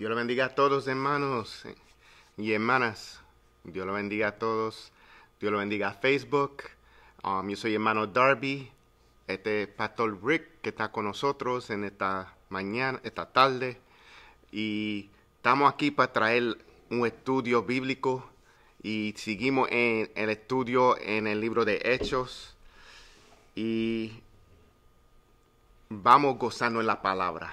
Dios lo bendiga a todos, hermanos y hermanas. Dios lo bendiga a todos. Dios lo bendiga a Facebook. Um, yo soy hermano Darby. Este es Pastor Rick que está con nosotros en esta mañana, esta tarde. Y estamos aquí para traer un estudio bíblico. Y seguimos en el estudio en el libro de Hechos. Y vamos gozando en la palabra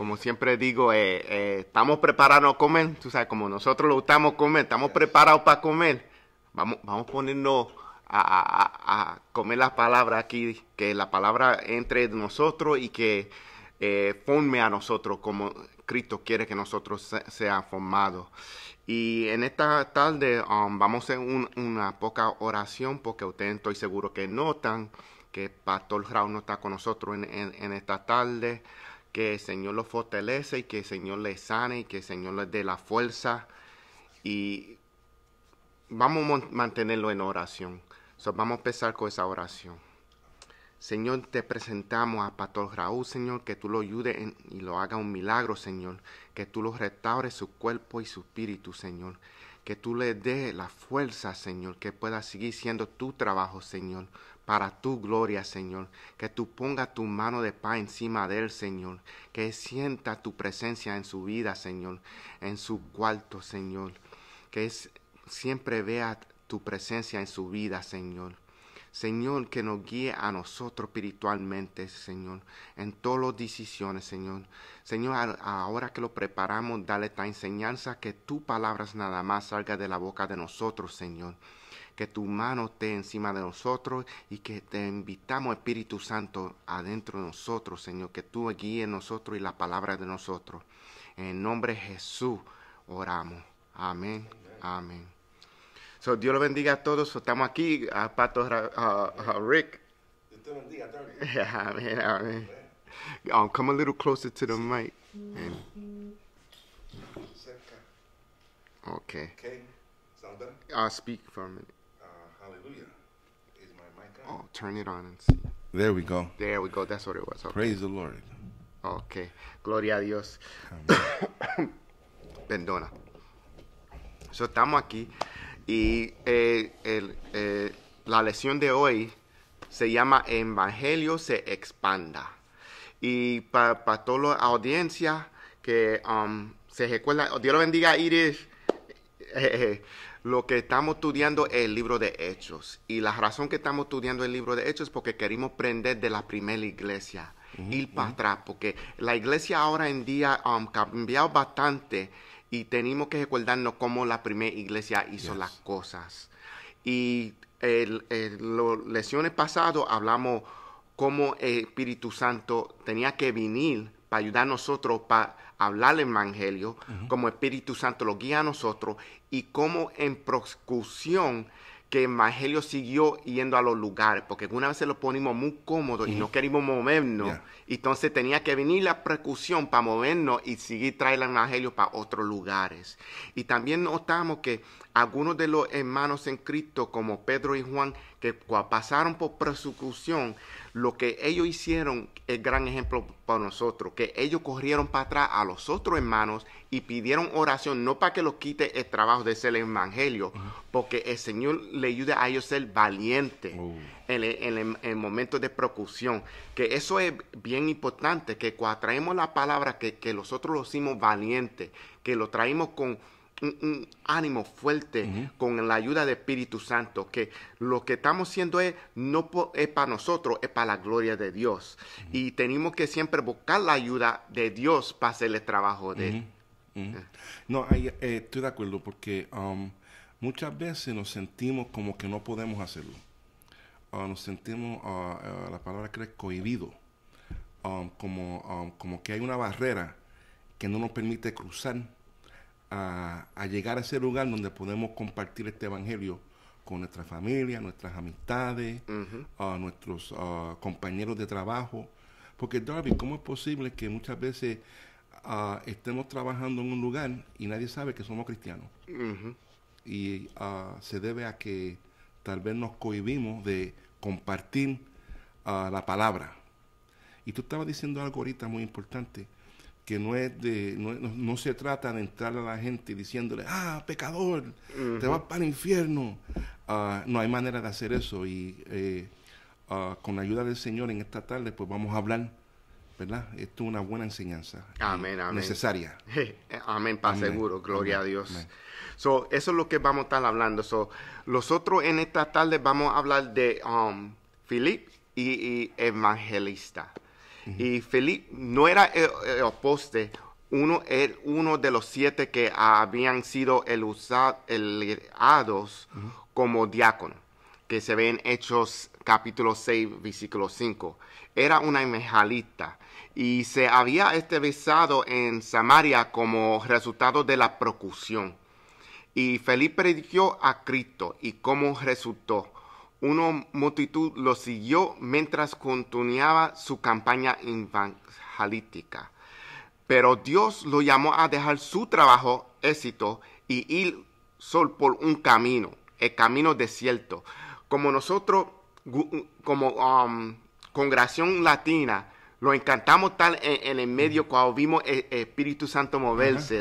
como siempre digo, eh, eh, estamos preparados a comer, tú sabes, como nosotros lo estamos comer, estamos preparados para comer. Vamos, vamos ponernos a, comer la palabra aquí, que la palabra entre nosotros y que eh, forme a nosotros como Cristo quiere que nosotros seamos formados. Y en esta tarde um, vamos a hacer una poca oración porque ustedes estoy seguro que notan que Pastor Raúl no está con nosotros en esta tarde que el Señor lo fortalece y que el Señor le sane y que el Señor le dé la fuerza. Y vamos a mantenerlo en oración. So, vamos a empezar con esa oración. Señor, te presentamos a Pastor Raúl, Señor, que tú lo ayudes y lo haga un milagro, Señor. Que tú lo restaures su cuerpo y su espíritu, Señor. Que tú le dé la fuerza, Señor, que pueda seguir siendo tu trabajo, Señor, para tu gloria, Señor. Que tú pongas tu mano de paz encima de él, Señor. Que sienta tu presencia en su vida, Señor. En su cuarto, Señor. Que es, siempre vea tu presencia en su vida, Señor. Señor, que nos guíe a nosotros espiritualmente, Señor, en todas las decisiones, Señor. Señor, ahora que lo preparamos, dale esta enseñanza que tu palabras nada más salga de la boca de nosotros, Señor que tu mano esté encima de nosotros y que te invitamos, Espíritu Santo, adentro de nosotros, Señor, que tú guíes nosotros y la palabra de nosotros. En nombre de Jesús oramos. Amén. Amén. So, Dios lo bendiga a todos. Estamos aquí, a Pato Rick. Dios te bendiga, Amén, amén. Um, come a little closer to the mic. Okay. Okay. I'll speak for a minute. Oh, turn it on and see. There we go. There we go. That's what it was. Praise the Lord. Okay. Gloria a Dios. bendona So, estamos aquí y eh, eh, la lección de hoy se llama Evangelio se expanda. Y para toda la audiencia que um, se recuerda, Dios lo bendiga, Iris. lo que estamos estudiando es el libro de Hechos. Y la razón que estamos estudiando el libro de Hechos es porque queremos aprender de la primera iglesia, ir para atrás, porque la iglesia ahora en día ha um, cambiado bastante y tenemos que recordarnos cómo la primera iglesia hizo las cosas. Y en las lecciones pasadas hablamos cómo el Espíritu Santo tenía que venir para ayudar a nosotros para hablar el Evangelio, como Espíritu Santo lo guía a nosotros y como en persecución que el Evangelio siguió yendo a los lugares, porque una vez se lo ponimos muy cómodo y no queríamos movernos, entonces tenía que venir la percusión para movernos y seguir trayendo el Evangelio para otros lugares. Y también notamos que algunos de los hermanos en Cristo, como Pedro y Juan, que pasaron por persecución, lo que ellos hicieron es gran ejemplo para nosotros, que ellos corrieron para atrás a los otros hermanos y pidieron oración, no para que los quite el trabajo de ser el evangelio, porque el Señor le ayuda a ellos ser valientes oh. en, el momento de percusión. Que eso es bien importante, que cuando traemos la palabra, que, que nosotros lo hicimos valientes, que lo traemos con un, ánimo fuerte con la ayuda del Espíritu Santo, que lo que estamos haciendo es no es para nosotros, es para la gloria de Dios. Y tenemos que siempre buscar la ayuda de Dios para hacer el trabajo de Él. Eh. No, eh, estoy de acuerdo porque um, muchas veces nos sentimos como que no podemos hacerlo. Ah, nos sentimos, ah, ah, la palabra que es cohibido, um, como, um, como que hay una barrera que no nos permite cruzar a, llegar a ese lugar donde podemos compartir este evangelio con nuestra familia, nuestras amistades, a nuestros compañeros de trabajo. Porque Darby, ¿cómo es posible que muchas veces estemos trabajando en un lugar y nadie sabe que somos cristianos? Y se debe a que tal vez nos cohibimos de compartir la palabra. Y tú estabas diciendo algo ahorita muy importante que no es de no, no, se trata de entrar a la gente diciéndole ah pecador te vas para el infierno ah, no hay manera de hacer eso y eh, ah, con la ayuda del Señor en esta tarde pues vamos a hablar verdad esto es una buena enseñanza eh, amén amén necesaria amén para seguro gloria a Dios so, eso es lo que vamos a estar hablando so, nosotros en esta tarde vamos a hablar de um, Filip y evangelista y Felipe no era el, eh, eh, uno er, uno de los siete que habían sido elusados como diácono, que se ven Hechos capítulo 6, versículo 5. Era una evangelista y se había estabilizado en Samaria como resultado de la procusión. Y Felipe predicó a Cristo y cómo resultó una multitud lo siguió mientras continuaba su campaña evangelística. Pero Dios lo llamó a dejar su trabajo, éxito, y ir sol por un camino, el camino desierto. Como nosotros, como um, congregación latina, lo encantamos tal en, el medio mm. cuando vimos el, Espíritu Santo moverse,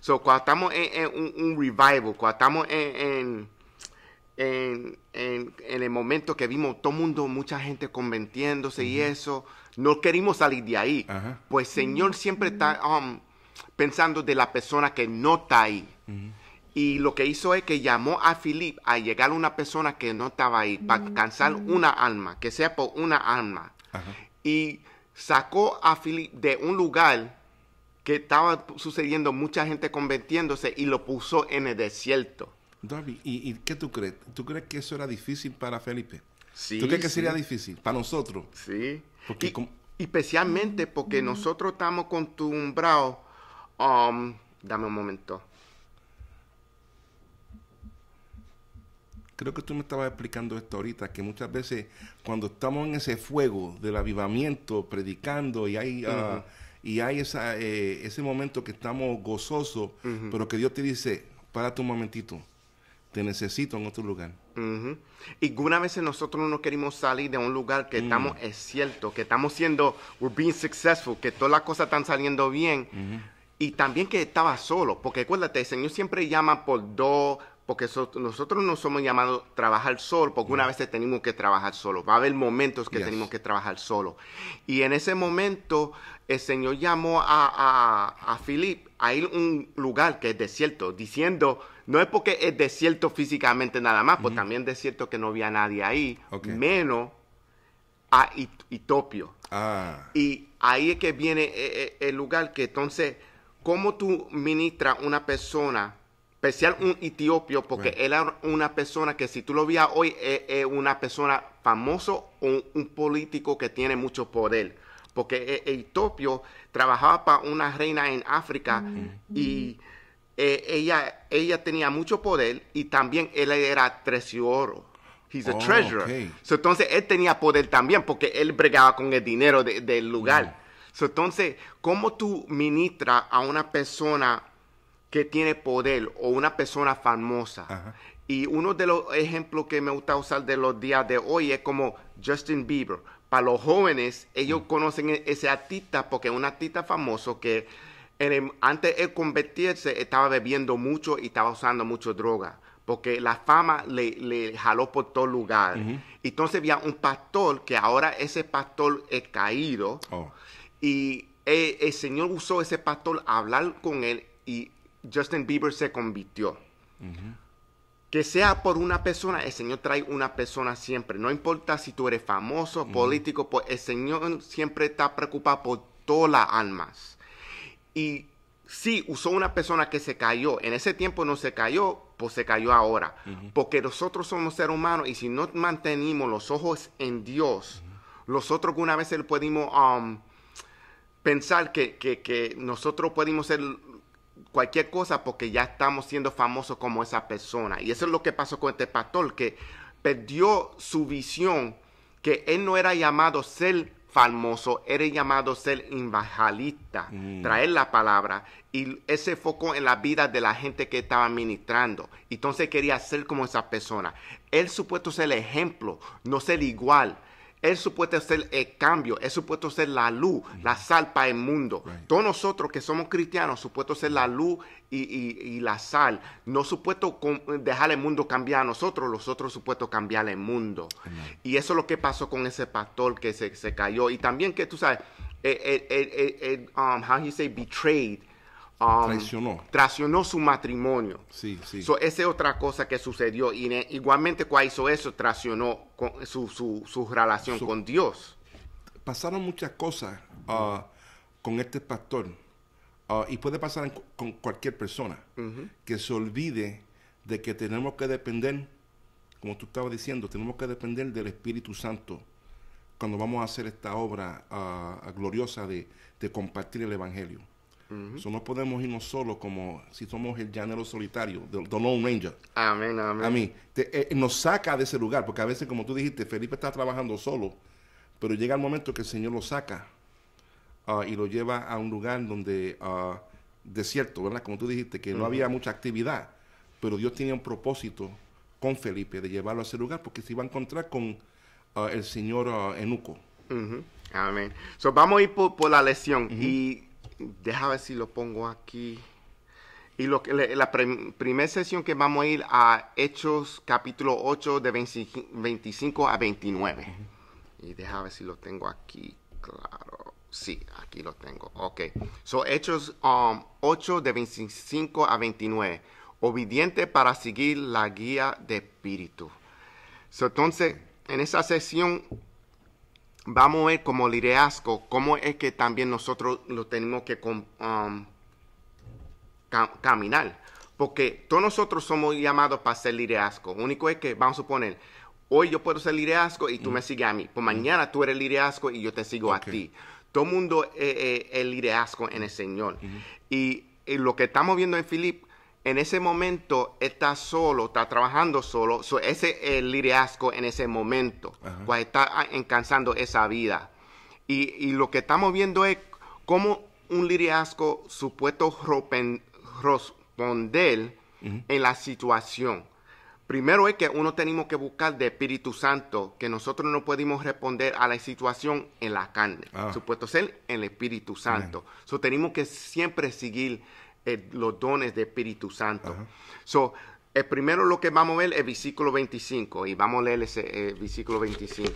so, cuando estamos en, un, revival, cuando estamos en en, el momento que vimos todo mundo, mucha gente convirtiéndose y eso, no queríamos salir de ahí. Pues Señor siempre está um, pensando de la persona que no está ahí. Y lo que hizo es que llamó a Filip a llegar a una persona que no estaba ahí, para alcanzar mm. mm. una alma, que sea por una alma. Y sacó a Filip de un lugar que estaba sucediendo mucha gente convirtiéndose y lo puso en el desierto Darby, ¿y, qué tú crees? ¿Tú crees que eso era difícil para Felipe? ¿Tú crees que sería difícil para nosotros? Sí. especialmente porque mm. nosotros estamos acostumbrados. Um, dame un momento. Creo que tú me estabas explicando esto ahorita, que muchas veces cuando estamos en ese fuego del avivamiento, predicando y hay... Ah, y hay eh, ese momento que estamos gozosos, pero que Dios te dice, para tu momentito, te necesito en otro lugar. Y algunas veces nosotros no queremos salir de un lugar que mm. estamos, es cierto, que estamos siendo, we're being successful, que todas las cosas están saliendo bien. Y también que estaba solo, porque acuérdate, el Señor siempre llama por dos, porque nosotros no somos llamados a trabajar solo, porque una mm. vez tenemos que trabajar solo. Va a haber momentos que tenemos que trabajar solo. Y en ese momento, el Señor llamó a, a, a hay un lugar que es desierto, diciendo, no es porque es desierto físicamente nada más, también pues también desierto que no había nadie ahí, menos a Itopio. Ah. Y ahí es que viene eh, eh, el lugar que entonces, ¿cómo tú ministras una persona, especial un etiopio, porque él era una persona que si tú lo veas hoy es, eh, una persona famoso o un político que tiene mucho poder? porque Eitopio e, trabajaba para una reina en África mm. y e, ella, ella tenía mucho poder y también él era trecioro. He's a oh, entonces él tenía poder también porque él bregaba con el dinero del mm. lugar. entonces, ¿cómo tú ministras a una persona que tiene poder o una persona famosa? Y uno de los ejemplos que me gusta usar de los días de hoy es como Justin Bieber para los jóvenes, ellos conocen e-, ese artista porque es un artista famoso que antes de convertirse estaba bebiendo mucho y estaba usando mucho droga. Porque la fama le, jaló por todo lugar. Entonces había un pastor que ahora ese pastor es caído. Oh. Y e, el, Señor usó ese pastor a hablar con él y Justin Bieber se convirtió que sea por una persona, el Señor trae una persona siempre. No importa si tú eres famoso, político político, el Señor siempre está preocupado por todas las almas. Y sí, usó una persona que se cayó. En ese tiempo no se cayó, pues se cayó ahora. Porque nosotros somos seres humanos y si no mantenemos los ojos en Dios, nosotros una vez podemos pudimos pensar que, que, nosotros podemos ser cualquier cosa porque ya estamos siendo famosos como esa persona. Y eso es lo que pasó con este pastor, que perdió su visión, que él no era llamado ser famoso, era llamado ser embajalista, mm. traer la palabra. Y ese foco en la vida de la gente que estaba ministrando. Entonces quería ser como esa persona. Él supuesto ser el ejemplo, no ser igual. Es supuesto ser el cambio, Es supuesto ser la luz, la sal para el mundo. Todos nosotros que somos cristianos, supuesto ser la luz y, la sal. No supuesto dejar el mundo cambiar a nosotros, los otros supuesto cambiar el mundo. Y eso es lo que pasó con ese pastor que se, se cayó. Y también que tú sabes, ¿Cómo se dice? how say betrayed Um, traicionó. su matrimonio. Sí, sí. esa es otra cosa que sucedió. Y igualmente cuando hizo eso, traicionó su, relación con Dios. Pasaron muchas cosas uh, con este pastor. Uh, y puede pasar con cualquier persona que se olvide de que tenemos que depender, como tú estabas diciendo, tenemos que depender del Espíritu Santo cuando vamos a hacer esta obra uh, gloriosa de compartir el Evangelio no podemos irnos solos como si somos el llanero solitario, the, Lone Ranger. Amén, amén. A mí, eh, eh, nos saca de ese lugar, porque a veces, como tú dijiste, Felipe está trabajando solo, pero llega el momento que el Señor lo saca ah, y lo lleva a un lugar donde, ah, desierto, ¿verdad? Como tú dijiste, que no había mucha actividad, pero Dios tenía un propósito con Felipe de llevarlo a ese lugar, porque se iba a encontrar con ah, el Señor Enuco. Amén. vamos a ir por, la lesión y Deja ver si lo pongo aquí. Y lo que, la primera sesión que vamos a ir a Hechos capítulo 8 de 25 a 29. Y déjame ver si lo tengo aquí, claro. Sí, aquí lo tengo. Ok. So, Hechos um, 8 de 25 a 29. Obediente para seguir la guía de espíritu. So, entonces, en esa sesión vamos a ver como liderazgo, cómo es que también nosotros lo tenemos que um, caminar. Porque todos nosotros somos llamados para ser liderazgo. Lo único es que, vamos a suponer, hoy yo puedo ser liderazgo y tú mm. me sigues a mí. Pues mm. mañana tú eres liderazgo y yo te sigo a ti. Todo mundo es, el liderazgo en el Señor. y, lo que estamos viendo en Filip en ese momento está solo, está trabajando solo. Ese es el liderazgo en ese momento, cuando pues está ah, encansando esa vida. Y, lo que estamos viendo es cómo un liderazgo supuesto responder en la situación. Primero es que uno tenemos que buscar de Espíritu Santo, que nosotros no podemos responder a la situación en la carne, ah. supuesto ser en el Espíritu Santo. tenemos que siempre seguir eh, los dones de Espíritu Santo. So, el primero lo que vamos a ver es versículo 25 y vamos a leer ese eh, versículo 25.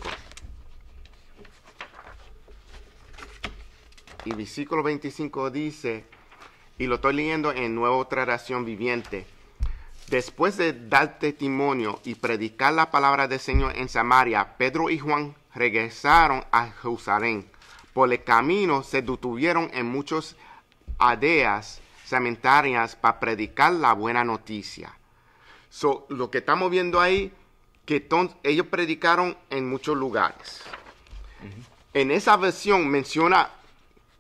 Y versículo 25 dice, y lo estoy leyendo en Nueva Traducción Viviente. Después de dar testimonio y predicar la palabra del Señor en Samaria, Pedro y Juan regresaron a Jerusalén. Por el camino se detuvieron en muchos aldeas para predicar la buena noticia. So, lo que estamos viendo ahí, que ellos predicaron en muchos lugares. En esa versión menciona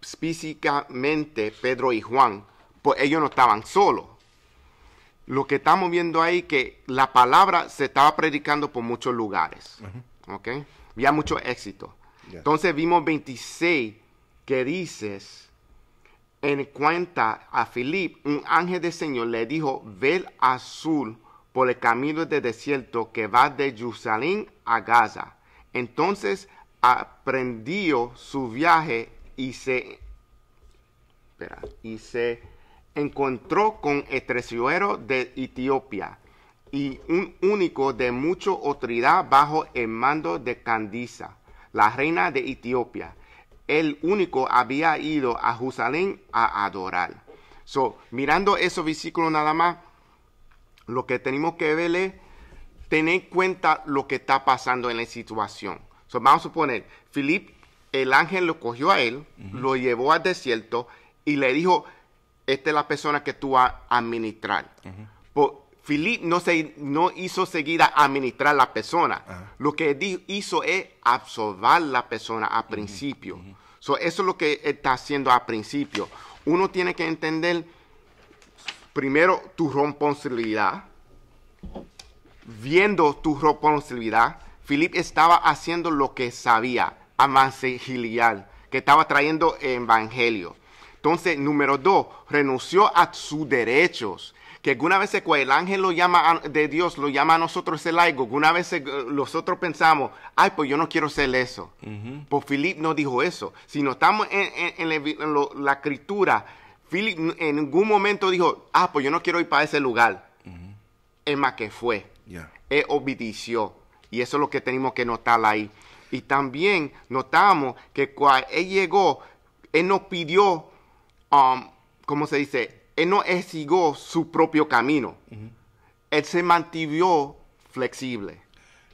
físicamente Pedro y Juan, pues ellos no estaban solos. Lo que estamos viendo ahí que la palabra se estaba predicando por muchos lugares. Había mucho éxito. Entonces vimos 26 que dices en cuenta a Filip, un ángel del Señor le dijo, ve azul sur por el camino del desierto que va de Jerusalén a Gaza. Entonces aprendió su viaje y se, y se encontró con el de Etiopía y un único de mucha autoridad bajo el mando de Candisa, la reina de Etiopía el único había ido a Jerusalén a adorar. So, mirando esos versículos nada más, lo que tenemos que ver es tener en cuenta lo que está pasando en la situación. So, vamos a suponer, Filip, el ángel lo cogió a él, lo llevó al desierto y le dijo, esta es la persona que tú vas a administrar. Philip no, se, no hizo seguida administrar la persona. Lo que hizo es absorber la persona a principio. eso es lo que está haciendo a principio. Uno tiene que entender primero tu responsabilidad. Viendo tu responsabilidad, Philip estaba haciendo lo que sabía, filial, que estaba trayendo evangelio. Entonces, número dos, renunció a sus derechos que algunas veces cuando el ángel lo llama de Dios, lo llama a nosotros el algo, alguna vez eh, nosotros pensamos, ay, pues yo no quiero ser eso. Pues Filip no dijo eso. Si no estamos en, la escritura, Filip en ningún momento dijo, ah, pues yo no quiero ir para ese lugar. Es más que fue. Él obedeció. Y eso es lo que tenemos que notar ahí. Y también notamos que cuando él llegó, él nos pidió, um, ¿cómo se dice? él no siguió su propio camino. Él se mantuvo flexible.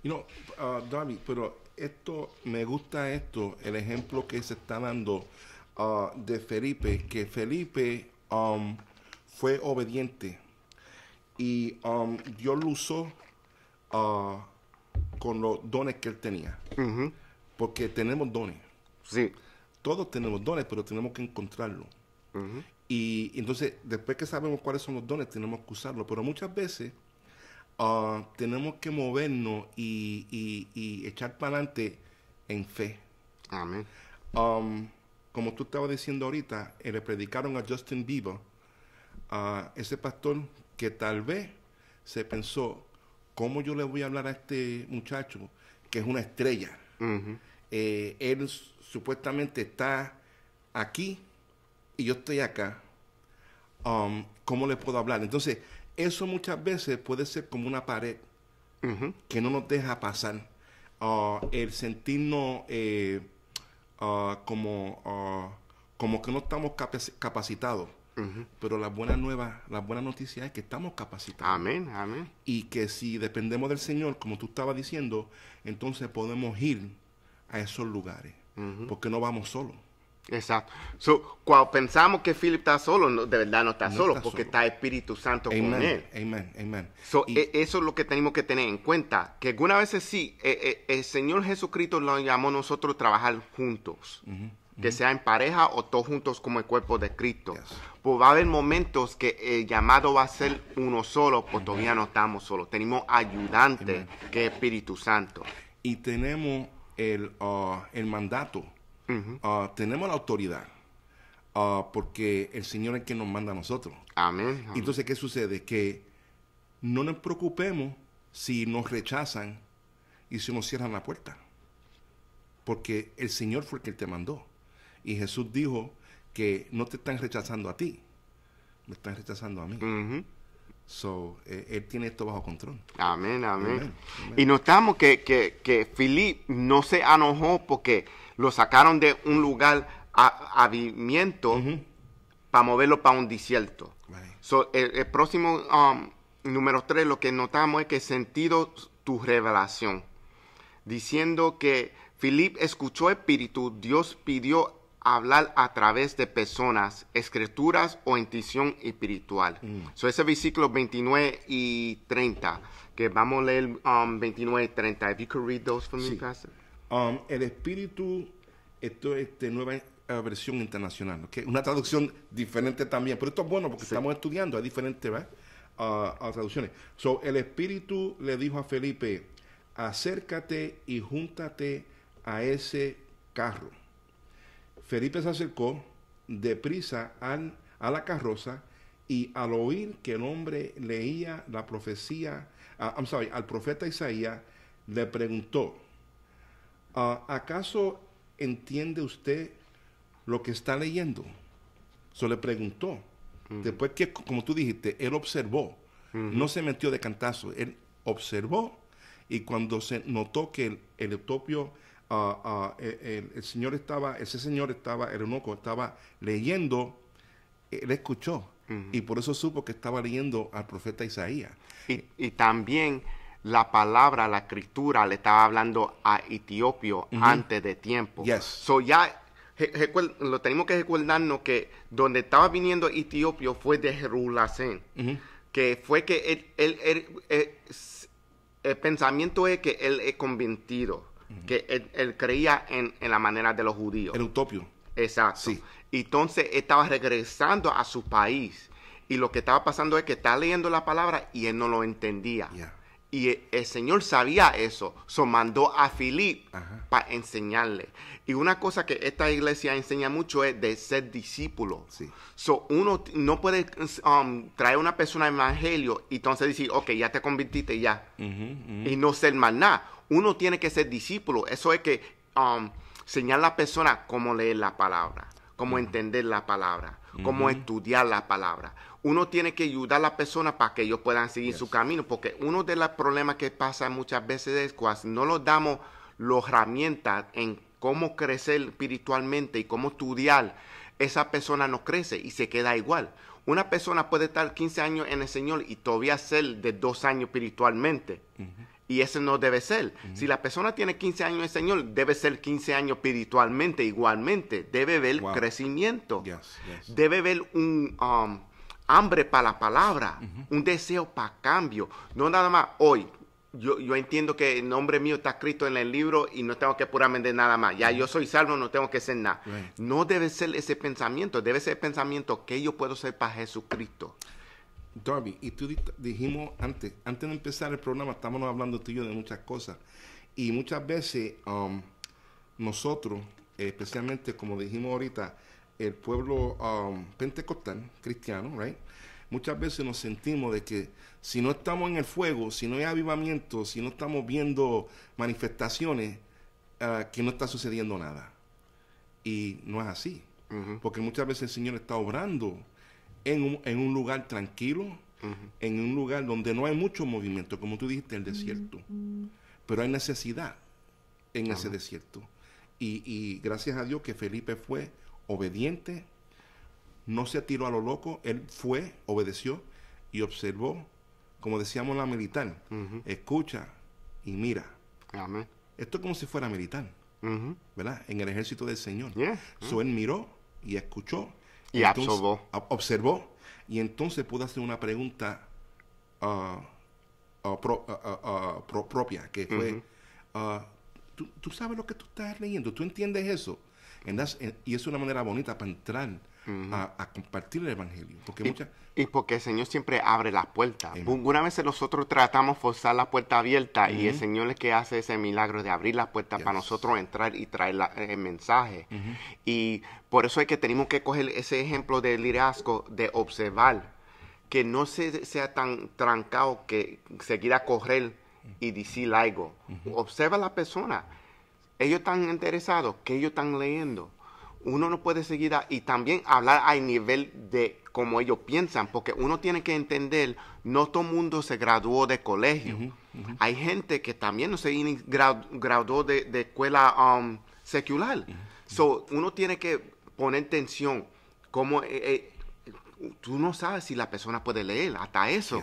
You know, uh, pero esto, me gusta esto, el ejemplo que se está dando uh, de Felipe, que Felipe um, fue obediente y um, Dios lo usó uh, con los dones que él tenía. Porque tenemos dones. Sí. Todos tenemos dones, pero tenemos que encontrarlo. Uh y entonces, después que sabemos cuáles son los dones, tenemos que usarlo Pero muchas veces ah, tenemos que movernos y, echar para adelante en fe. Amén. Um, como tú estabas diciendo ahorita, eh, le predicaron a Justin Bieber, ese pastor que tal vez se pensó, ¿cómo yo le voy a hablar a este muchacho que es una estrella? Eh, él supuestamente está aquí y yo estoy acá, um, ¿cómo le puedo hablar? Entonces, eso muchas veces puede ser como una pared que no nos deja pasar. Uh, el sentirnos eh, uh, como, uh, como que no estamos capacitados. Pero la buena nueva, la buena noticia es que estamos capacitados. Amén, amén. Y que si dependemos del Señor, como tú estabas diciendo, entonces podemos ir a esos lugares. Porque no vamos solos. Exacto. cuando pensamos que Philip está solo, de verdad no está solo, porque está Espíritu Santo con él. Amén, amén. E, eso es lo que tenemos que tener en cuenta, que algunas veces sí, eh, eh, el Señor Jesucristo lo llamó a nosotros a trabajar juntos, que sea en pareja o todos juntos como el cuerpo de Cristo. Pues va a haber momentos que el llamado va a ser uno solo, pues todavía no estamos solos. Tenemos ayudante, que es Espíritu Santo. Y tenemos el, uh, el mandato Ah, tenemos la autoridad. Ah, porque el Señor es quien nos manda a nosotros. Amén, Entonces, ¿qué sucede? Que no nos preocupemos si nos rechazan y si nos cierran la puerta. Porque el Señor fue el que te mandó. Y Jesús dijo que no te están rechazando a ti, me están rechazando a mí. E, él tiene esto bajo control. Amén, amén. Y notamos que, que, que Philip no se enojó porque lo sacaron de un lugar a, avimiento para moverlo para un desierto. el, próximo um, número 3, lo que notamos es que sentido tu revelación, diciendo que Filip escuchó espíritu, Dios pidió hablar a través de personas, escrituras o intuición espiritual. Mm. So, ese versículo 29 y 30, que vamos a leer 29 um, y 30. If you could read those for me, Pastor. Um, el espíritu, esto es este, nueva eh, versión internacional, una traducción diferente también, pero esto es bueno porque estamos estudiando, hay diferentes a traducciones. So, el espíritu le dijo a Felipe, acércate y júntate a ese carro. Felipe se acercó deprisa a la carroza y al oír que el hombre leía la profecía, al profeta Isaías, le preguntó, Ah, ¿Acaso entiende usted lo que está leyendo? Se le preguntó. Después que, como tú dijiste, él observó. No se metió de cantazo. Él observó. Y cuando se notó que el, el ah, ah, e, el, señor estaba, ese señor estaba, el eunuco estaba leyendo, él escuchó. Y por eso supo que estaba leyendo al profeta Isaías. y también la palabra, la escritura le estaba hablando a Etiopio antes de tiempo. Yes. So ya lo tenemos que recordarnos que donde estaba viniendo Etiopio fue de Jerusalén, que fue que eh, el pensamiento es que él es convencido, que él, creía en, la manera de los judíos. El utopio. Exacto. Sí. Entonces estaba regresando a su país y lo que estaba pasando es que estaba leyendo la palabra y él no lo entendía. Y el Señor sabía eso, so mandó a Filip para enseñarle. Y una cosa que esta iglesia enseña mucho es de ser discípulo. So uno no puede traer um, traer una persona al evangelio y entonces decir, ok, ya te convertiste ya. Y no ser más nada. Uno tiene que ser discípulo. Eso es que um, enseñar a la persona cómo leer la palabra cómo entender la palabra, cómo estudiar la palabra. Uno tiene que ayudar a la persona para que ellos puedan seguir su camino, porque uno de los problemas que pasa muchas veces es cuando no nos damos las herramientas en cómo crecer espiritualmente y cómo estudiar, esa persona no crece y se queda igual. Una persona puede estar 15 años en el Señor y todavía ser de dos años espiritualmente. Y ese no debe ser. Si la persona tiene 15 años en Señor, debe ser 15 años espiritualmente, igualmente. Debe ver crecimiento. Debe ver un um, hambre para la palabra, un deseo para cambio. No nada más hoy. Yo, entiendo que el nombre mío está escrito en el libro y no tengo que puramente nada más. Ya yo soy salvo, no tengo que ser nada. No debe ser ese pensamiento, debe ser el pensamiento que yo puedo ser para Jesucristo. Darby, y tú dijimos antes, antes de empezar el programa, estábamos hablando tú y yo de muchas cosas. Y muchas veces um, nosotros, especialmente como dijimos ahorita, el pueblo um, pentecostal, cristiano, right? muchas veces nos sentimos de que si no estamos en el fuego, si no hay avivamiento, si no estamos viendo manifestaciones, ah, que no está sucediendo nada. Y no es así. Porque muchas veces el Señor está obrando en un, lugar tranquilo, en un lugar donde no hay mucho movimiento, como tú dijiste, el desierto. Pero hay necesidad en ese desierto. Y, gracias a Dios que Felipe fue obediente, no se tiró a lo loco, él fue, obedeció y observó, como decíamos la militar, escucha y mira. Amén. Esto es como si fuera militar, ¿verdad? En el ejército del Señor. él miró y escuchó y observó. Observó. Y entonces pudo hacer una pregunta ah, ah, ah, propia, que fue, ¿tú, ¿tú, sabes lo que tú estás leyendo, tú entiendes eso. y es una manera bonita para entrar a, compartir el Evangelio. y, porque el Señor siempre abre las puertas. Una vez nosotros tratamos forzar la puerta abierta y el Señor es que hace ese milagro de abrir las puertas para nosotros entrar y traer el eh, mensaje. Y por eso es que tenemos que coger ese ejemplo de liderazgo, de observar, que no se, sea tan trancado que seguir a correr y decir algo. Observa a la persona ellos están interesados, que ellos están leyendo uno no puede seguir y también hablar al nivel de como ellos piensan, porque uno tiene que entender, no todo mundo se graduó de colegio. Hay gente que también no se graduó de, escuela um, secular. uno tiene que poner tensión, como eh, eh, tú no sabes si la persona puede leer, hasta eso.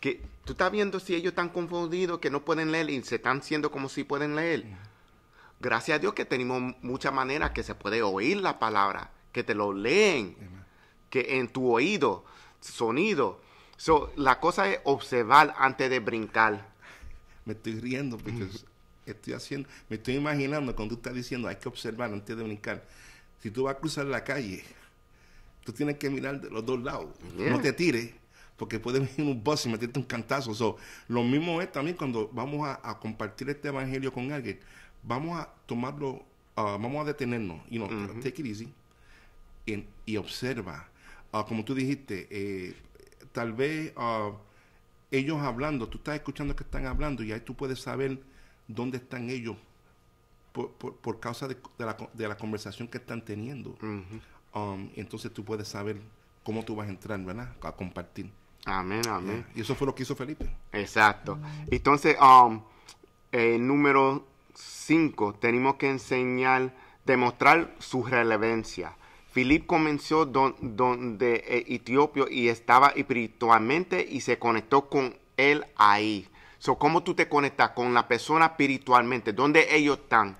Que tú estás viendo si ellos están confundidos, que no pueden leer y se están siendo como si pueden leer gracias a Dios que tenemos muchas maneras que se puede oír la palabra, que te lo leen, que en tu oído, sonido. So, la cosa es observar antes de brincar. Me estoy riendo porque estoy haciendo, me estoy imaginando cuando tú estás diciendo hay que observar antes de brincar. Si tú vas a cruzar la calle, tú tienes que mirar de los dos lados. No te tires porque puede venir un bus y meterte un cantazo. So, lo mismo es también cuando vamos a compartir este evangelio con alguien vamos a tomarlo, ah, vamos a detenernos, you know, take it easy, y observa. Ah, como tú dijiste, eh, tal vez ah, ellos hablando, tú estás escuchando que están hablando y ahí tú puedes saber dónde están ellos por, por, causa de, la, conversación que están teniendo. Um, entonces tú puedes saber cómo tú vas a entrar, ¿verdad? A compartir. Amén, amén. Y eso fue lo que hizo Felipe. Exacto. Entonces, um, el número 5. Tenemos que enseñar, demostrar su relevancia. Filip comenzó donde eh, Etiopio y estaba espiritualmente y se conectó con él ahí. So, ¿Cómo tú te conectas con la persona espiritualmente? Donde ellos están?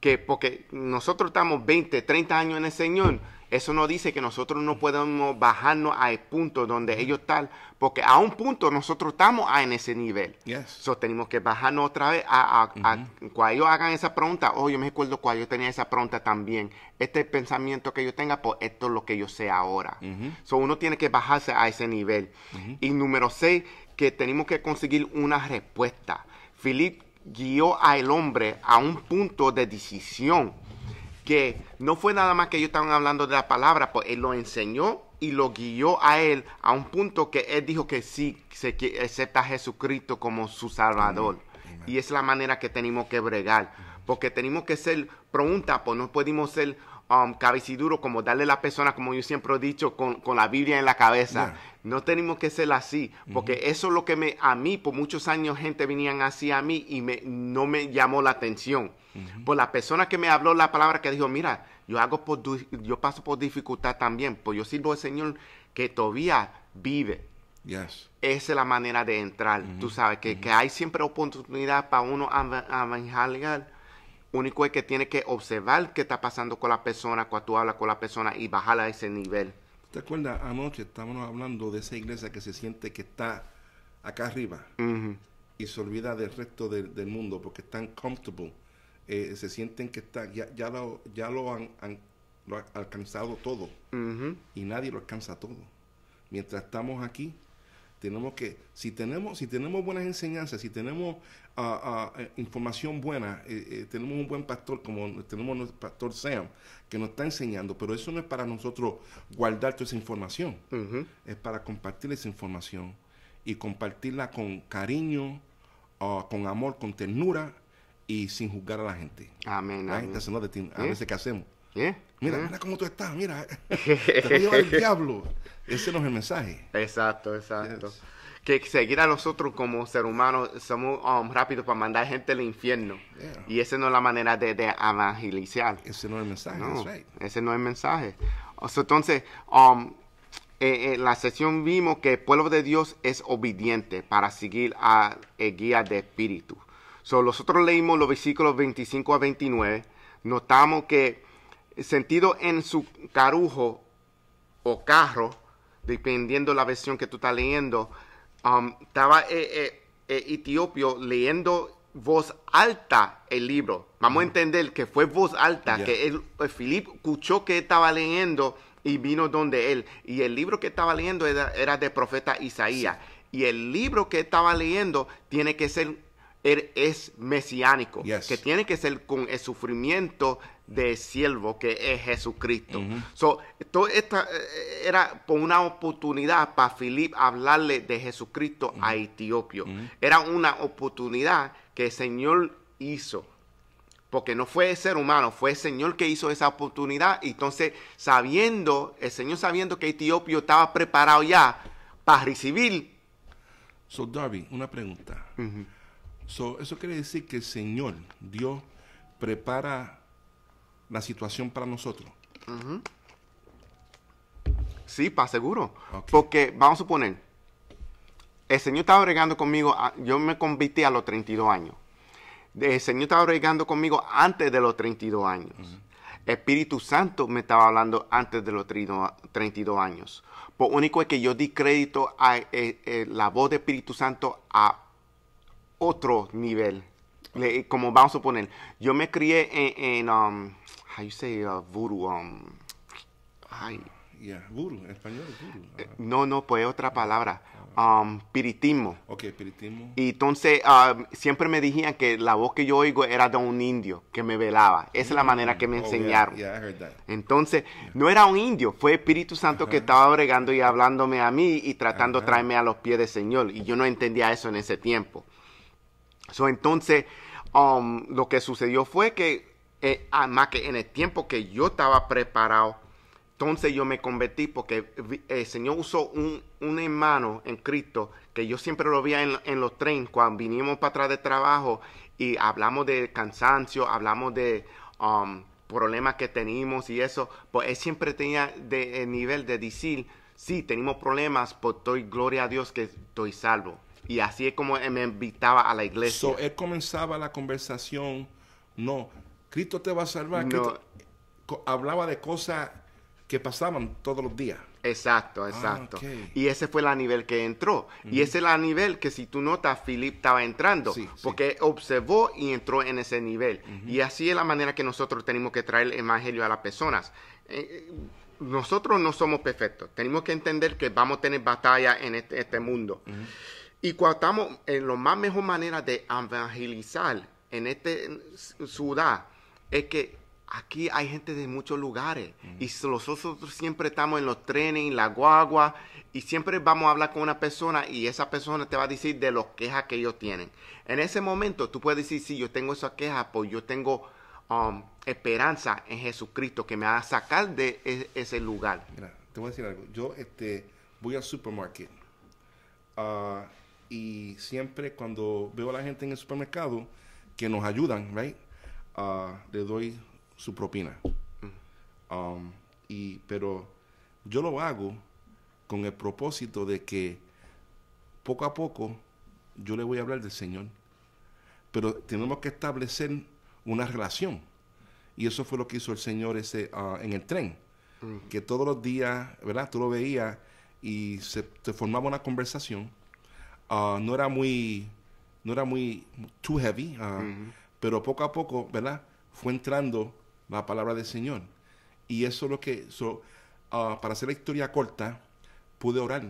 Que porque nosotros estamos 20, 30 años en el Señor eso no dice que nosotros no podemos bajarnos al punto donde ellos están, porque a un punto nosotros estamos en ese nivel. Yes. So, tenemos que bajarnos otra vez a, cuando ellos hagan esa pregunta. Oh, yo me acuerdo cuando yo tenía esa pregunta también. Este pensamiento que yo tenga, pues esto es lo que yo sé ahora. so, uno tiene que bajarse a ese nivel. Y número seis, que tenemos que conseguir una respuesta. Philip guió al hombre a un punto de decisión que no fue nada más que ellos estaban hablando de la palabra, pues él lo enseñó y lo guió a él a un punto que él dijo que sí, se acepta a Jesucristo como su Salvador. Y es la manera que tenemos que bregar, porque tenemos que ser pregunta, pues no podemos ser um, cabeciduro, como darle a la persona, como yo siempre he dicho, con, con la Biblia en la cabeza. No tenemos que ser así, porque mm-hmm. eso es lo que me, a mí, por muchos años, gente venían así a mí y me, no me llamó la atención. Mm-hmm. Por la persona que me habló la palabra que dijo, mira, yo hago yo paso por dificultad también, pues yo sirvo al Señor que todavía vive. Esa es la manera de entrar, tú mm-hmm. sabes, que, que hay siempre oportunidad para uno evangelizar único es que tiene que observar qué está pasando con la persona, cuando tú hablas con la persona y bajarla a ese nivel. ¿Te acuerdas? Anoche estábamos hablando de esa iglesia que se siente que está acá arriba y se olvida del resto del mundo porque están comfortable. Eh, se sienten que está, ya, ya, lo, ya lo, han, alcanzado todo y nadie lo alcanza todo. Mientras estamos aquí, tenemos que, si tenemos, si tenemos buenas enseñanzas, si tenemos uh, información buena. Eh, eh, tenemos un buen pastor como tenemos nuestro pastor Sam, que nos está enseñando, pero eso no es para nosotros guardar toda esa información, es para compartir esa información y compartirla con cariño, ah, con amor, con ternura y sin juzgar a la gente. Amén. A veces que hacemos. mira, mira cómo tú estás, mira. Te lleva el diablo. Ese no es el mensaje. Exacto, exacto que seguir a nosotros como ser humanos somos um, rápidos para mandar gente al infierno. Y esa no es la manera de, evangelizar. Ese no es el mensaje. No, Ese no es el mensaje. entonces, um, eh, eh, en la sesión vimos que el pueblo de Dios es obediente para seguir a, guía de espíritu. So, nosotros leímos los versículos 25 a 29. Notamos que sentido en su carujo o carro, dependiendo la versión que tú estás leyendo, Um, estaba eh, eh, eh, Etiopio leyendo voz alta el libro. Vamos a entender que fue voz alta, que él, Filip escuchó que estaba leyendo y vino donde él. Y el libro que estaba leyendo era, del de profeta Isaías. Y el libro que estaba leyendo tiene que ser él er, es mesiánico, que tiene que ser con el sufrimiento de siervo que es Jesucristo. Entonces, esta eh, era una oportunidad para Filip hablarle de Jesucristo a Etiopio. Era una oportunidad que el Señor hizo. Porque no fue el ser humano, fue el Señor que hizo esa oportunidad. entonces, sabiendo, el Señor sabiendo que Etiopio estaba preparado ya para recibir. So, Darby, una pregunta eso quiere decir que el Señor, Dios, prepara la situación para nosotros. Sí, para seguro. Porque, vamos a suponer, el Señor estaba bregando conmigo, yo me convertí a los 32 años. El Señor estaba bregando conmigo antes de los 32 años. Espíritu Santo me estaba hablando antes de los 32 años. Por único es que yo di crédito a, eh, eh, la voz de Espíritu Santo a otro nivel. como vamos a poner, yo me crié en, en um, how you say, uh, um, ay. español, eh, no, no, pues otra ah. palabra, ah. um, Ok, espiritismo. Y entonces, um, siempre me dijían que la voz que yo oigo era de un indio que me velaba. Esa es la manera que me oh, enseñaron. Entonces, no era un indio, fue Espíritu Santo que estaba bregando y hablándome a mí y tratando de traerme a los pies del Señor. Y yo no entendía eso en ese tiempo entonces, um, lo que sucedió fue que, eh, ah, más que en el tiempo que yo estaba preparado, entonces yo me convertí porque el Señor usó un, hermano en Cristo que yo siempre lo veía en, los trenes cuando vinimos para atrás de trabajo y hablamos de cansancio, hablamos de um, problemas que teníamos y eso, pues él siempre tenía de, el nivel de decir, sí, tenemos problemas, pues doy gloria a Dios que estoy salvo. Y así es como él me invitaba a la iglesia. él comenzaba la conversación, no, Cristo te va a salvar. Hablaba de cosas que pasaban todos los días. Exacto, ah, exacto. Y ese fue el nivel que entró. Y ese es el nivel que si tú notas, Filip estaba entrando, porque observó y entró en ese nivel. Y así es la manera que nosotros tenemos que traer el evangelio a las personas. Eh, eh, nosotros no somos perfectos. Tenemos que entender que vamos a tener batalla en este, este mundo. Y cuando estamos en la más mejor manera de evangelizar en esta ciudad es que aquí hay gente de muchos lugares y nosotros siempre estamos en los trenes, en la guagua y siempre vamos a hablar con una persona y esa persona te va a decir de las quejas que ellos tienen. En ese momento tú puedes decir, sí, yo tengo esa queja, pues yo tengo um, esperanza en Jesucristo que me va a sacar de e-, ese lugar. Mira, te voy a decir algo. Yo este, voy al supermercado. Ah, y siempre cuando veo a la gente en el supermercado que nos ayudan, ah, le doy su propina. Mm. Um, pero yo lo hago con el propósito de que poco a poco yo le voy a hablar del Señor. Pero tenemos que establecer una relación. Y eso fue lo que hizo el Señor ese, ah, en el tren. Mm. Que todos los días, ¿verdad? Tú lo veías y se formaba una conversación Ah, no era muy, no era muy too heavy, ah, pero poco a poco, ¿verdad? Fue entrando la palabra del Señor. Y eso es lo que, ah, para hacer la historia corta, pude orar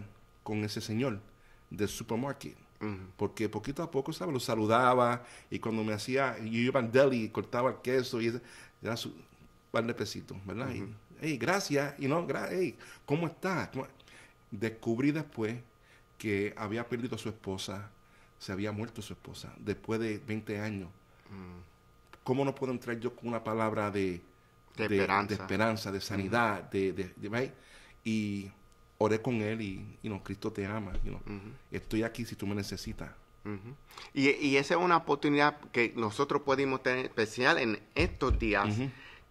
con ese Señor del supermarket. Porque poquito a poco, ¿sabes? Lo saludaba y cuando me hacía, yo iba al deli y cortaba el queso y era su pan de pesito, ¿verdad? y, gracias, y no, gra ¿cómo estás? Descubrí después que había perdido a su esposa, se había muerto su esposa después de 20 años. Mm. ¿Cómo no puedo entrar yo con una palabra de, esperanza. de de mm. sanidad? de, y oré con él y, no, Cristo te ama. Mm-hmm. Estoy aquí si tú me necesitas. Mm-hmm. y, y, esa es una oportunidad que nosotros podemos tener especial en estos días. Mm-hmm.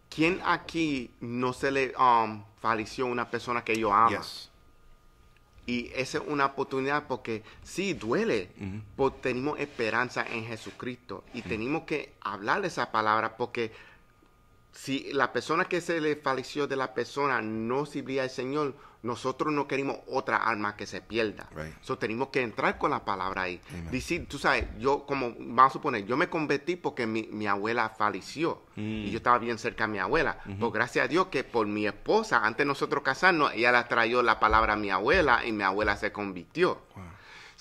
¿Quién aquí no se le um, una persona que yo amo? Y esa es una oportunidad porque sí duele, pues tenemos esperanza en Jesucristo y tenemos que hablar esa palabra porque si la persona que se le falleció de la persona no sirvía al Señor, nosotros no queremos otra alma que se pierda. tenemos que entrar con la palabra ahí. tú sabes, yo como, vamos a suponer, yo me convertí porque mi, abuela falleció mm. y yo estaba bien cerca de mi abuela. Pues gracias a Dios que por mi esposa, antes de nosotros casarnos, ella la trayó la palabra a mi abuela y mi abuela se convirtió.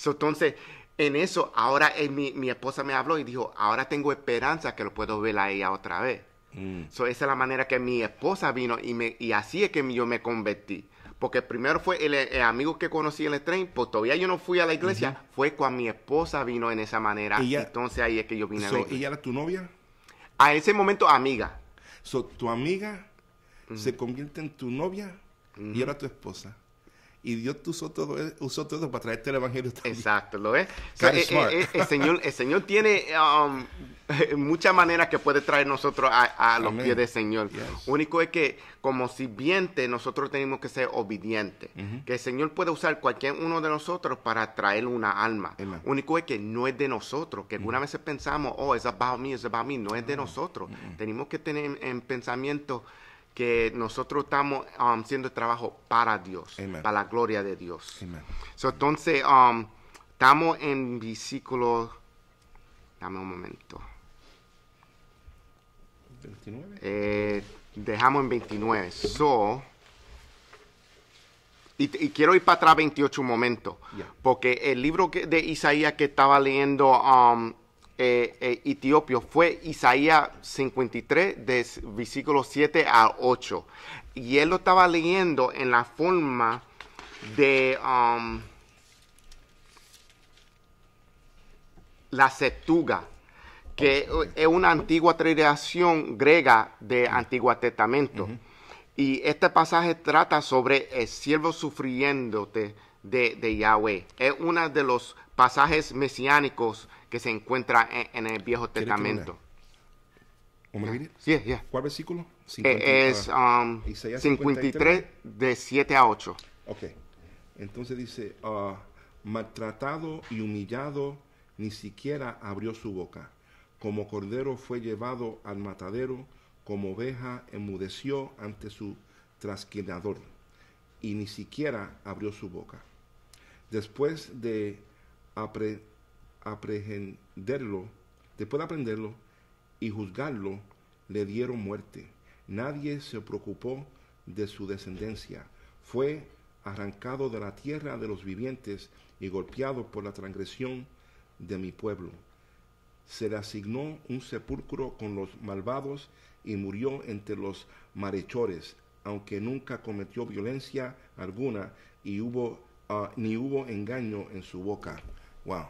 entonces, en eso, ahora eh, mi, esposa me habló y dijo, ahora tengo esperanza que lo puedo ver a ella otra vez. Mm. esa es la manera que mi esposa vino y, me, y así es que yo me convertí. Porque primero fue eh, el, amigo que conocí en el tren, pues todavía yo no fui a la iglesia, fue cuando mi esposa vino en esa manera. y Entonces ahí es que yo vine a la iglesia. ¿Ella era tu novia? A ese momento amiga. So, tu amiga se convierte en tu novia y era tu esposa y Dios usó todo, eh, usó todo para traerte el evangelio Exacto, lo es. Eh, eh, el, señor, el Señor tiene um, muchas maneras que puede traer nosotros a, los pies del Señor. Único es que como sirviente nosotros tenemos que ser obedientes. Que el Señor puede usar cualquier uno de nosotros para traer una alma. Único es que no es de nosotros. Que algunas veces pensamos, oh, es about me, es about me. No es de nosotros. Tenemos que tener en pensamiento que nosotros estamos um, haciendo trabajo para Dios, para la gloria de Dios. entonces, um, estamos en versículo, dame un momento. Eh, dejamos en 29. So, y, quiero ir para atrás 28 un momento, porque el libro de Isaías que estaba leyendo um, eh, eh fue Isaías 53, de versículos 7 a 8. Y él lo estaba leyendo en la forma de um, la septuga, que oh, es una antigua tradición griega de Antiguo Testamento. Y este pasaje trata sobre el siervo sufriéndote de, de Yahweh. Es uno de los pasajes mesiánicos que se encuentra en, el Viejo Testamento. Sí, ¿Cuál versículo? Eh, es 53, um, de 7 a 8. Ok. Entonces dice, uh, maltratado y humillado, ni siquiera abrió su boca. Como cordero fue llevado al matadero, como oveja enmudeció ante su trasquilador. y ni siquiera abrió su boca. Después de apre aprehenderlo, después de aprenderlo y juzgarlo, le dieron muerte. Nadie se preocupó de su descendencia. Fue arrancado de la tierra de los vivientes y golpeado por la transgresión de mi pueblo. Se le asignó un sepulcro con los malvados y murió entre los marechores, aunque nunca cometió violencia alguna y ah, ni hubo engaño en su boca. Wow.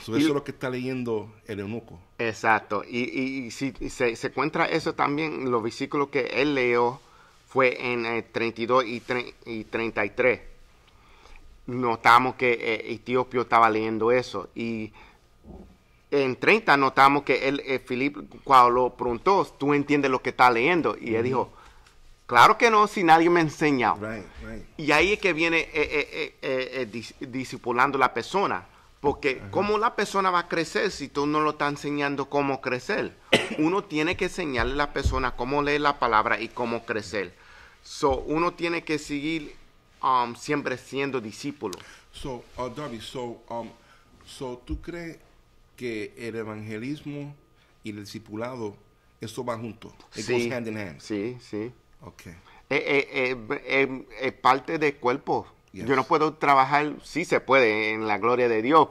eso es lo que está leyendo el eunuco. Exacto. Y, si se, encuentra eso también, los versículos que él leyó fue en 32 eh, y, 33. Notamos que eh, Etiopio estaba leyendo eso. Y en 30 notamos que él, eh, Filipe, cuando lo preguntó, tú entiendes lo que está leyendo. Y él dijo, Claro que no, si nadie me ha enseñado. Y ahí es que viene eh, eh, eh, eh la persona. Porque ¿cómo la persona va a crecer si tú no lo estás enseñando cómo crecer? Uno tiene que enseñarle a la persona cómo leer la palabra y cómo crecer. So, uno tiene que seguir um, siempre siendo discípulo. So, uh, David, so, um, so, ¿tú crees que el evangelismo y el discipulado, eso va junto? Sí, sí. Eh, eh, eh, em, es parte del cuerpo. Yo no puedo trabajar, sí se puede, en la gloria de Dios.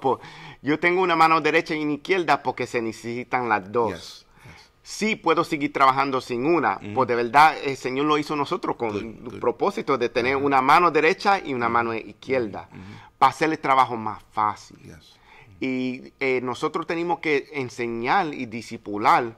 yo tengo una mano derecha y una izquierda porque se necesitan las dos. si sí puedo seguir trabajando sin una. Mm-hmm. Pues de verdad, el Señor lo hizo nosotros con propósito de tener una mano derecha y una mm-hmm. mano izquierda, mm-hmm. para hacer el trabajo más fácil. Y nosotros tenemos que enseñar y disipular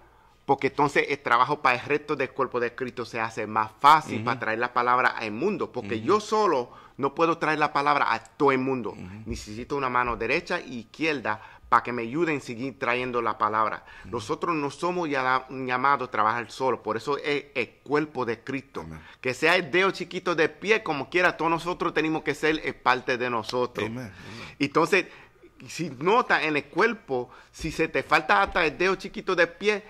porque entonces el trabajo para el resto del cuerpo de Cristo se hace más fácil para traer la palabra al mundo, porque yo solo no puedo traer la palabra a todo el mundo. Necesito una mano derecha e izquierda para que me ayuden a seguir trayendo la palabra. Nosotros no somos llamados a trabajar solo, por eso es el cuerpo de Cristo. Que sea el dedo chiquito de pie, como quiera, todos nosotros tenemos que ser parte de nosotros. Entonces, si nota en el cuerpo, si se te falta hasta el dedo chiquito de pie,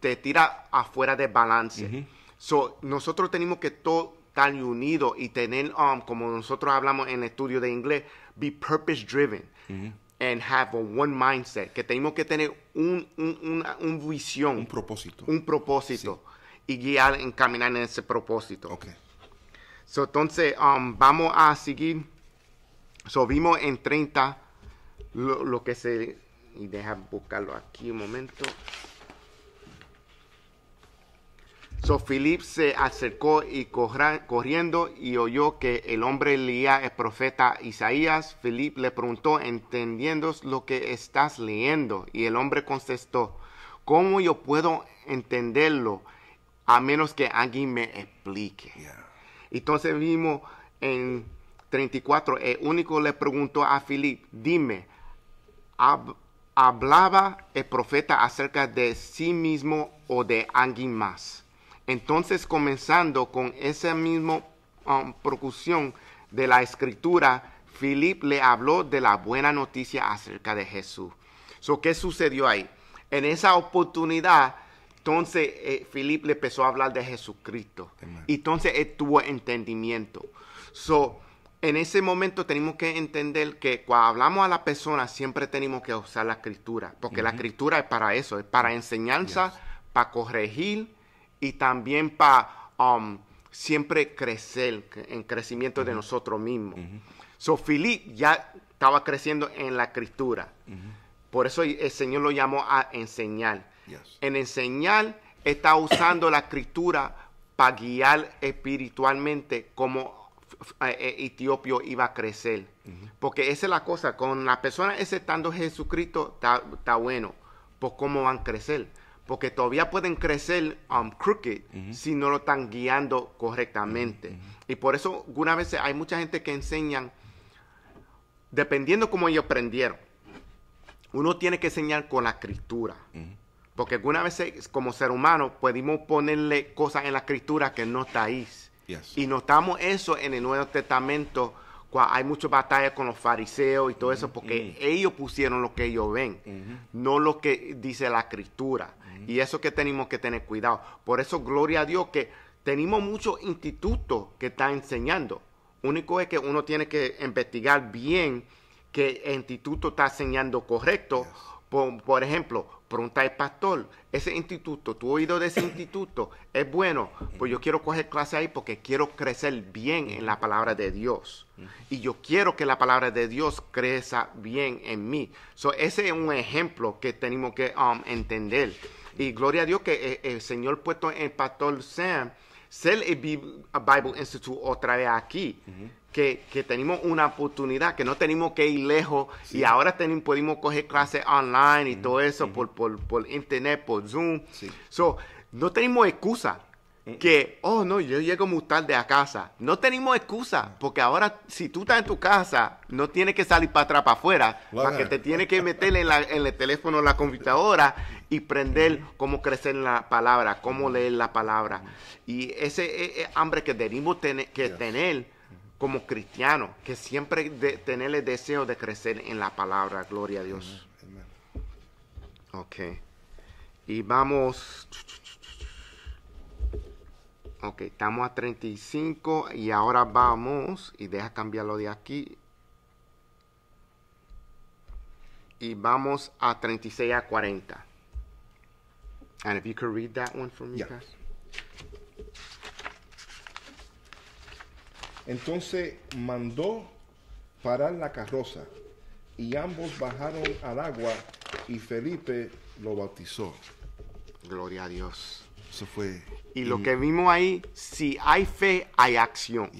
te tira afuera de balance. so, nosotros tenemos que estar unidos y tener, um, como nosotros hablamos en el estudio de inglés, be purpose driven. And have a one mindset, que tenemos que tener un, un, una visión. Un propósito. Un propósito. Y guiar, caminar en ese propósito. Okay. So, entonces, um, vamos a seguir. So, vimos en 30 lo, lo que se... Y deja buscarlo aquí un momento. So Philip se acercó y corriendo y oyó que el hombre leía el profeta Isaías. Philip le preguntó, ¿entendiendo lo que estás leyendo? Y el hombre contestó, ¿cómo yo puedo entenderlo a menos que alguien me explique? Entonces vimos en 34, el único le preguntó a Philip, dime, ¿hablaba el profeta acerca de sí mismo o de alguien más? Entonces, comenzando con esa misma um, de la escritura, Filip le habló de la buena noticia acerca de Jesús. So, ¿Qué sucedió ahí? En esa oportunidad, entonces eh, le empezó a hablar de Jesucristo. Y entonces él tuvo entendimiento. So, en ese momento tenemos que entender que cuando hablamos a la persona siempre tenemos que usar la escritura, porque la escritura es para eso, es para enseñanza, para corregir, y también para um, siempre crecer en crecimiento de nosotros mismos. Uh ya estaba creciendo en la escritura. Por eso el Señor lo llamó a enseñar. En enseñar está usando la escritura para guiar espiritualmente cómo eh, Etiopio iba a crecer. Porque esa es la cosa, con la persona aceptando Jesucristo está bueno, pues cómo van a crecer porque todavía pueden crecer um, crooked si no lo están guiando correctamente. Y por eso, algunas veces hay mucha gente que enseñan, dependiendo cómo ellos aprendieron, uno tiene que enseñar con la escritura. Porque algunas veces, como ser humano, podemos ponerle cosas en la escritura que no está ahí. Y notamos eso en el Nuevo Testamento hay muchas batallas con los fariseos y todo eso, porque ellos pusieron lo que ellos ven, no lo que dice la escritura. Y eso que tenemos que tener cuidado. Por eso, gloria a Dios, que tenemos muchos institutos que están enseñando. Único es que uno tiene que investigar bien qué instituto está enseñando correcto. Por, ejemplo, pregunta al pastor, ese instituto, tu oído de ese instituto es bueno, pues yo quiero coger clase ahí porque quiero crecer bien en la palabra de Dios. Mm. Y yo quiero que la palabra de Dios crezca bien en mí. ese es un ejemplo que tenemos que um, entender. Y gloria a Dios que eh, el, Señor puesto en el pastor Sam, ser el Bible Institute otra vez aquí. que, que, tenemos una oportunidad, que no tenemos que ir lejos y ahora tenemos, podemos coger clases online y todo eso por, internet, por Zoom. So, no tenemos excusa que, oh no, yo llego muy tarde a casa. No tenemos excusa, porque ahora si tú estás en tu casa, no tienes que salir para atrás, para afuera, para que te tienes que meter en, en el teléfono, la computadora y aprender cómo crecer en la palabra, cómo leer la palabra. Y ese e, e, hambre que debemos tener, que tener como cristianos, que siempre tener el deseo de crecer en la palabra, gloria a Dios. Ok. Y vamos... Ok, estamos a 35 y ahora vamos, y deja cambiarlo de aquí. Y vamos a 36 a 40. And if you could read that one for me, Entonces mandó parar la carroza y ambos bajaron al agua y Felipe lo bautizó. Gloria a Dios. Eso fue. Y lo que vimos ahí, si hay fe, hay acción.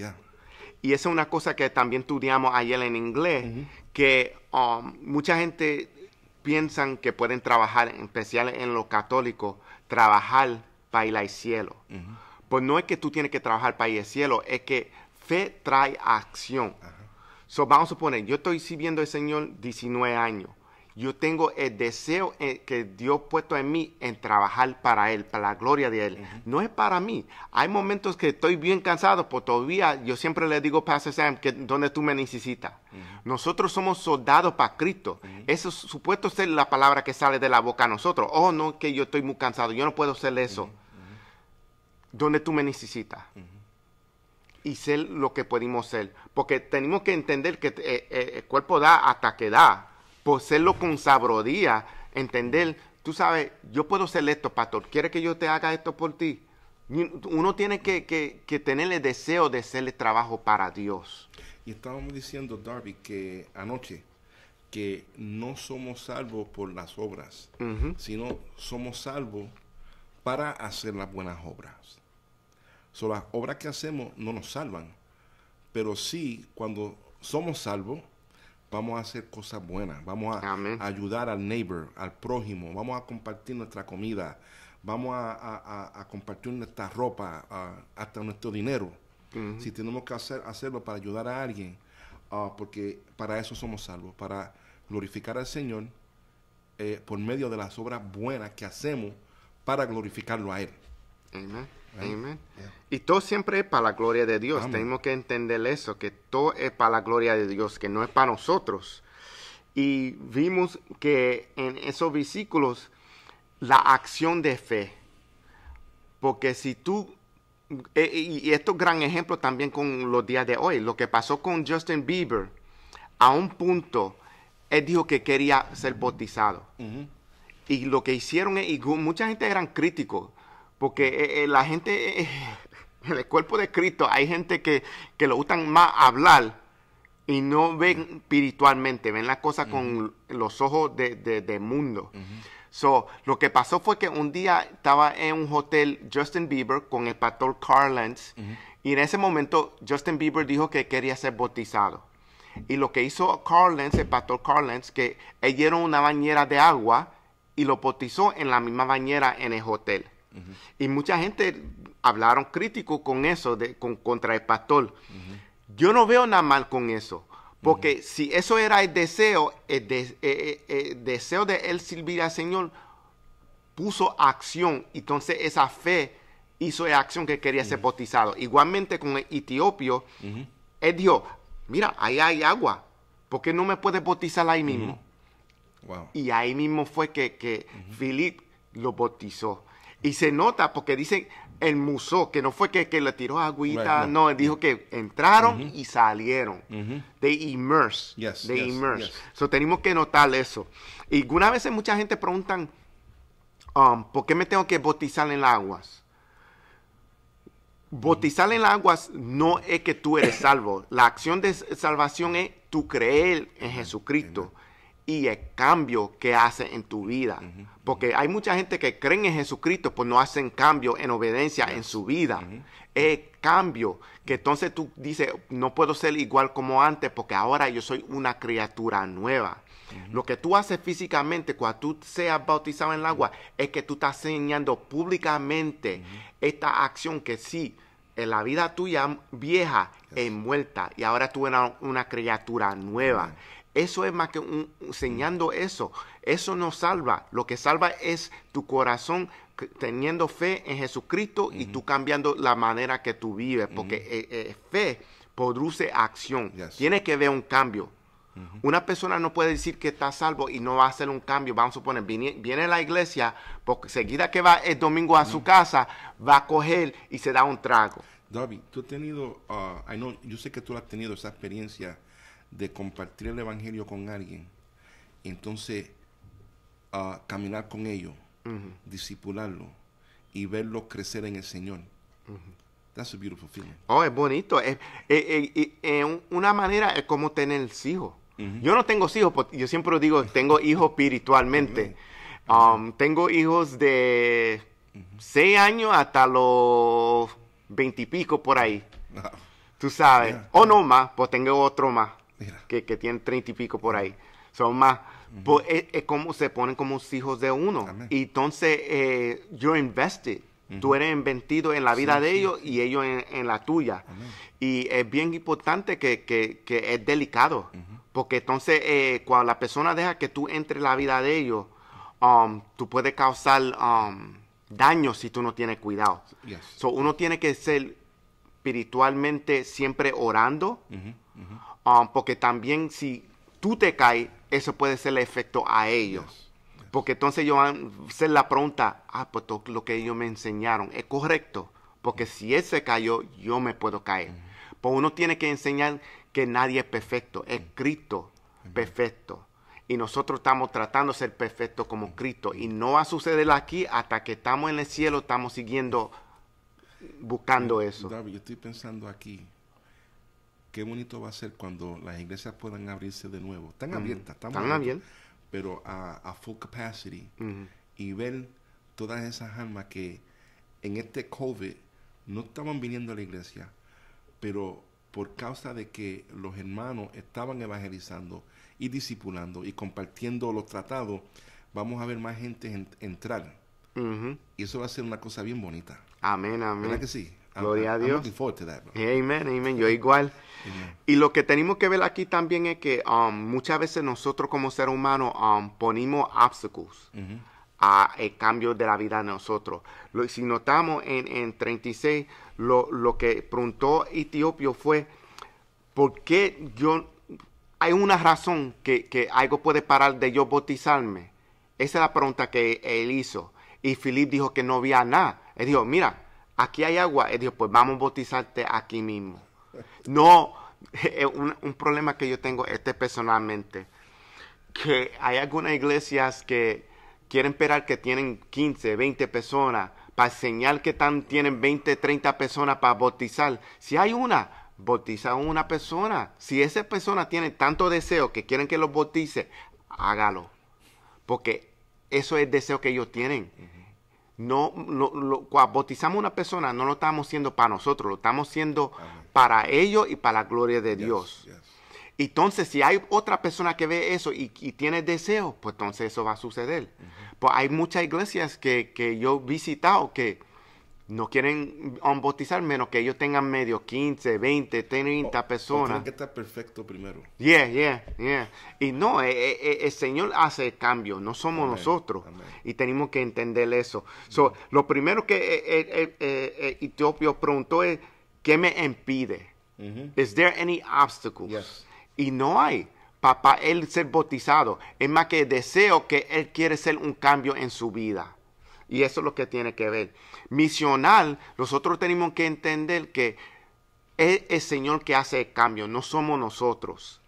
Y esa es una cosa que también estudiamos ayer en inglés, que um, mucha gente piensan que pueden trabajar, en especial en lo católico, trabajar para ir al cielo. Pues no es que tú tienes que trabajar para ir al cielo, es que fe trae acción. So, vamos a suponer, yo estoy sirviendo al Señor 19 años. Yo tengo el deseo eh, que Dios puesto en mí en trabajar para Él, para la gloria de Él. No es para mí. Hay momentos que estoy bien cansado, pero pues todavía yo siempre le digo, Pastor Sam, que donde tú me necesitas. Nosotros somos soldados para Cristo. Eso supuesto ser la palabra que sale de la boca a nosotros. Oh, no, que yo estoy muy cansado. Yo no puedo ser eso. Donde tú me necesitas y ser lo que podemos ser. Porque tenemos que entender que eh, eh, el cuerpo da hasta que da por con sabrodía, entender, tú sabes, yo puedo ser esto, pastor, ¿Quieres que yo te haga esto por ti? Uno tiene que, que, tener el deseo de hacer el trabajo para Dios. Y estábamos diciendo, Darby, que anoche, que no somos salvos por las obras, sino somos salvos para hacer las buenas obras. Son las obras que hacemos no nos salvan, pero sí cuando somos salvos, vamos a hacer cosas buenas, vamos a, ayudar al neighbor, al prójimo, vamos a compartir nuestra comida, vamos a, compartir nuestra ropa, hasta nuestro dinero. Si tenemos que hacerlo para ayudar a alguien, ah, porque para eso somos salvos, para glorificar al Señor eh, por medio de las obras buenas que hacemos para glorificarlo a Él. Amén. Y todo siempre es para la gloria de Dios. Tenemos que entender eso, que todo es para la gloria de Dios, que no es para nosotros. Y vimos que en esos versículos, la acción de fe. Porque si tú, eh, eh, y esto es gran ejemplo también con los días de hoy, lo que pasó con Justin Bieber, a un punto, él dijo que quería ser bautizado. Y lo que hicieron, y mucha gente eran críticos, porque eh, eh, la gente, eh, en el cuerpo de Cristo, hay gente que, que lo gustan más hablar y no ven espiritualmente, ven las cosas con los ojos del de, de mundo. So, lo que pasó fue que un día estaba en un hotel Justin Bieber con el pastor Carl Lenz. y en ese momento Justin Bieber dijo que quería ser bautizado. Y lo que hizo Carl el pastor Carl que ella una bañera de agua y lo bautizó en la misma bañera en el hotel. Y mucha gente hablaron crítico con eso, de, con, contra el pastor. Yo no veo nada mal con eso, porque si eso era el deseo, el, eh, eh, eh, deseo de él servir al Señor puso acción, entonces esa fe hizo la acción que quería ser bautizado. Igualmente con el etiopio, él dijo, mira, ahí hay agua, ¿por qué no me puedes bautizar ahí mismo? Y ahí mismo fue que, que Philip lo bautizó. Y se nota porque dicen el musó, que no fue que, le tiró agüita, no. dijo que entraron y salieron. They immerse. Yes, they immerse. So, tenemos que notar eso. Y algunas veces mucha gente preguntan, um, ¿por qué me tengo que bautizar en las aguas? Bautizar en las aguas no es que tú eres salvo. La acción de salvación es tu creer en Jesucristo y el cambio que hace en tu vida. Porque hay mucha gente que creen en Jesucristo, pues no hacen cambio en obediencia en su vida. El Es cambio que entonces tú dices, no puedo ser igual como antes porque ahora yo soy una criatura nueva. Lo que tú haces físicamente cuando tú seas bautizado en el agua es que tú estás enseñando públicamente esta acción que sí, en la vida tuya vieja es muerta y ahora tú eres una criatura nueva. Eso es más que un, enseñando eso. Eso no salva. Lo que salva es tu corazón teniendo fe en Jesucristo y tú cambiando la manera que tú vives. Porque e, e, fe produce acción. Tienes Tiene que ver un cambio. Una persona no puede decir que está salvo y no va a hacer un cambio. Vamos a suponer, viene, a la iglesia, porque seguida que va el domingo a su casa, va a coger y se da un trago. David, tú has tenido, ah, yo sé que tú has tenido esa experiencia de compartir el Evangelio con alguien, entonces uh, caminar con ellos, uh y verlos crecer en el Señor. That's a beautiful feeling. Oh, es bonito. Es, una manera es como tener hijos. Yo no tengo hijos, yo siempre digo, tengo hijos espiritualmente. Um, tengo hijos de 6 años hasta los 20 y pico por ahí. Tú sabes. O oh, no más, pues tengo otro más que, tienen treinta y pico por ahí. Son más, pues, es, como se ponen como hijos de uno. Y entonces, eh, you're invested. Tú eres invertido en la vida de ellos y ellos en, la tuya. Y es bien importante que, que, es delicado. Porque entonces, eh, cuando la persona deja que tú entre en la vida de ellos, um, tú puedes causar um, daño si tú no tienes cuidado. uno tiene que ser espiritualmente siempre orando. Ah, porque también si tú te caes, eso puede ser el efecto a ellos. Porque entonces yo a hacer la pregunta, ah, pues lo que ellos me enseñaron es correcto. Porque si él se cayó, yo me puedo caer. Pues uno tiene que enseñar que nadie es perfecto, es Cristo perfecto. Y nosotros estamos tratando de ser perfectos como Cristo. Y no va a suceder aquí hasta que estamos en el cielo, estamos siguiendo, buscando eso. yo estoy pensando aquí qué bonito va a ser cuando las iglesias puedan abrirse de nuevo. Están mm. abiertas, están abiertas, pero a, full capacity. Mm-hmm. Y ver todas esas almas que en este COVID no estaban viniendo a la iglesia, pero por causa de que los hermanos estaban evangelizando y discipulando y compartiendo los tratados, vamos a ver más gente entrar. Mm-hmm. Y eso va a ser una cosa bien bonita. Amén, amén. ¿Verdad que sí? Gloria a Dios. Amén, amén. Yo igual. Y lo que tenemos que ver aquí también es que um, muchas veces nosotros como ser humano ponimos um, ponemos obstáculos mm-hmm. a el eh, cambio de la vida de nosotros. si notamos en, 36, lo, lo, que preguntó Etiopio fue, ¿por qué yo... Hay una razón que, algo puede parar de yo bautizarme? Esa es la pregunta que él hizo. Y Felipe dijo que no había nada. Él dijo, mira, aquí hay agua. él dijo, pues vamos a bautizarte aquí mismo. No, eh, un, problema que yo tengo este personalmente, que hay algunas iglesias que quieren esperar que tienen 15, 20 personas para señalar que tan, tienen 20, 30 personas para bautizar. Si hay una, bautiza a una persona. Si esa persona tiene tanto deseo que quieren que los bautice, hágalo. Porque eso es el deseo que ellos tienen no, cuando bautizamos a una persona, no lo estamos haciendo para nosotros, lo estamos haciendo para ellos y para la gloria de Dios. Entonces, si hay otra persona que ve eso y, tiene deseo, pues entonces eso va a suceder. Pues hay muchas iglesias que, que yo he visitado que no quieren bautizar menos que ellos tengan medio 15, 20, 30 personas. que estar perfecto primero. Yeah, yeah, yeah. Y no, eh, eh, eh, el Señor hace el cambio, no somos nosotros. Y tenemos que entender eso. lo primero que Etiopio preguntó es, ¿qué me impide? ¿Is there any obstacles? Y no hay. Para él ser bautizado, es más que deseo que él quiere ser un cambio en su vida. Y eso es lo que tiene que ver. Misional, nosotros tenemos que entender que es el Señor que hace el cambio, no somos nosotros.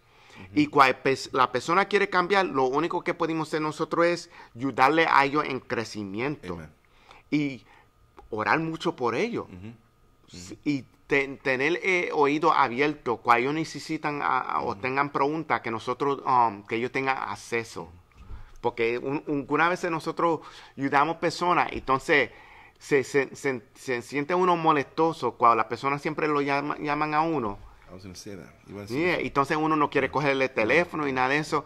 Y cuando la persona quiere cambiar, lo único que podemos hacer nosotros es ayudarle a ellos en crecimiento. Y orar mucho por ellos. Y tener el eh, oído abierto cuando ellos necesitan o tengan preguntas que nosotros, um, que ellos tengan acceso. Porque una vez nosotros ayudamos personas, entonces se, se, siente uno molestoso cuando las personas siempre lo llaman a uno. Entonces uno no quiere cogerle el teléfono y nada de eso.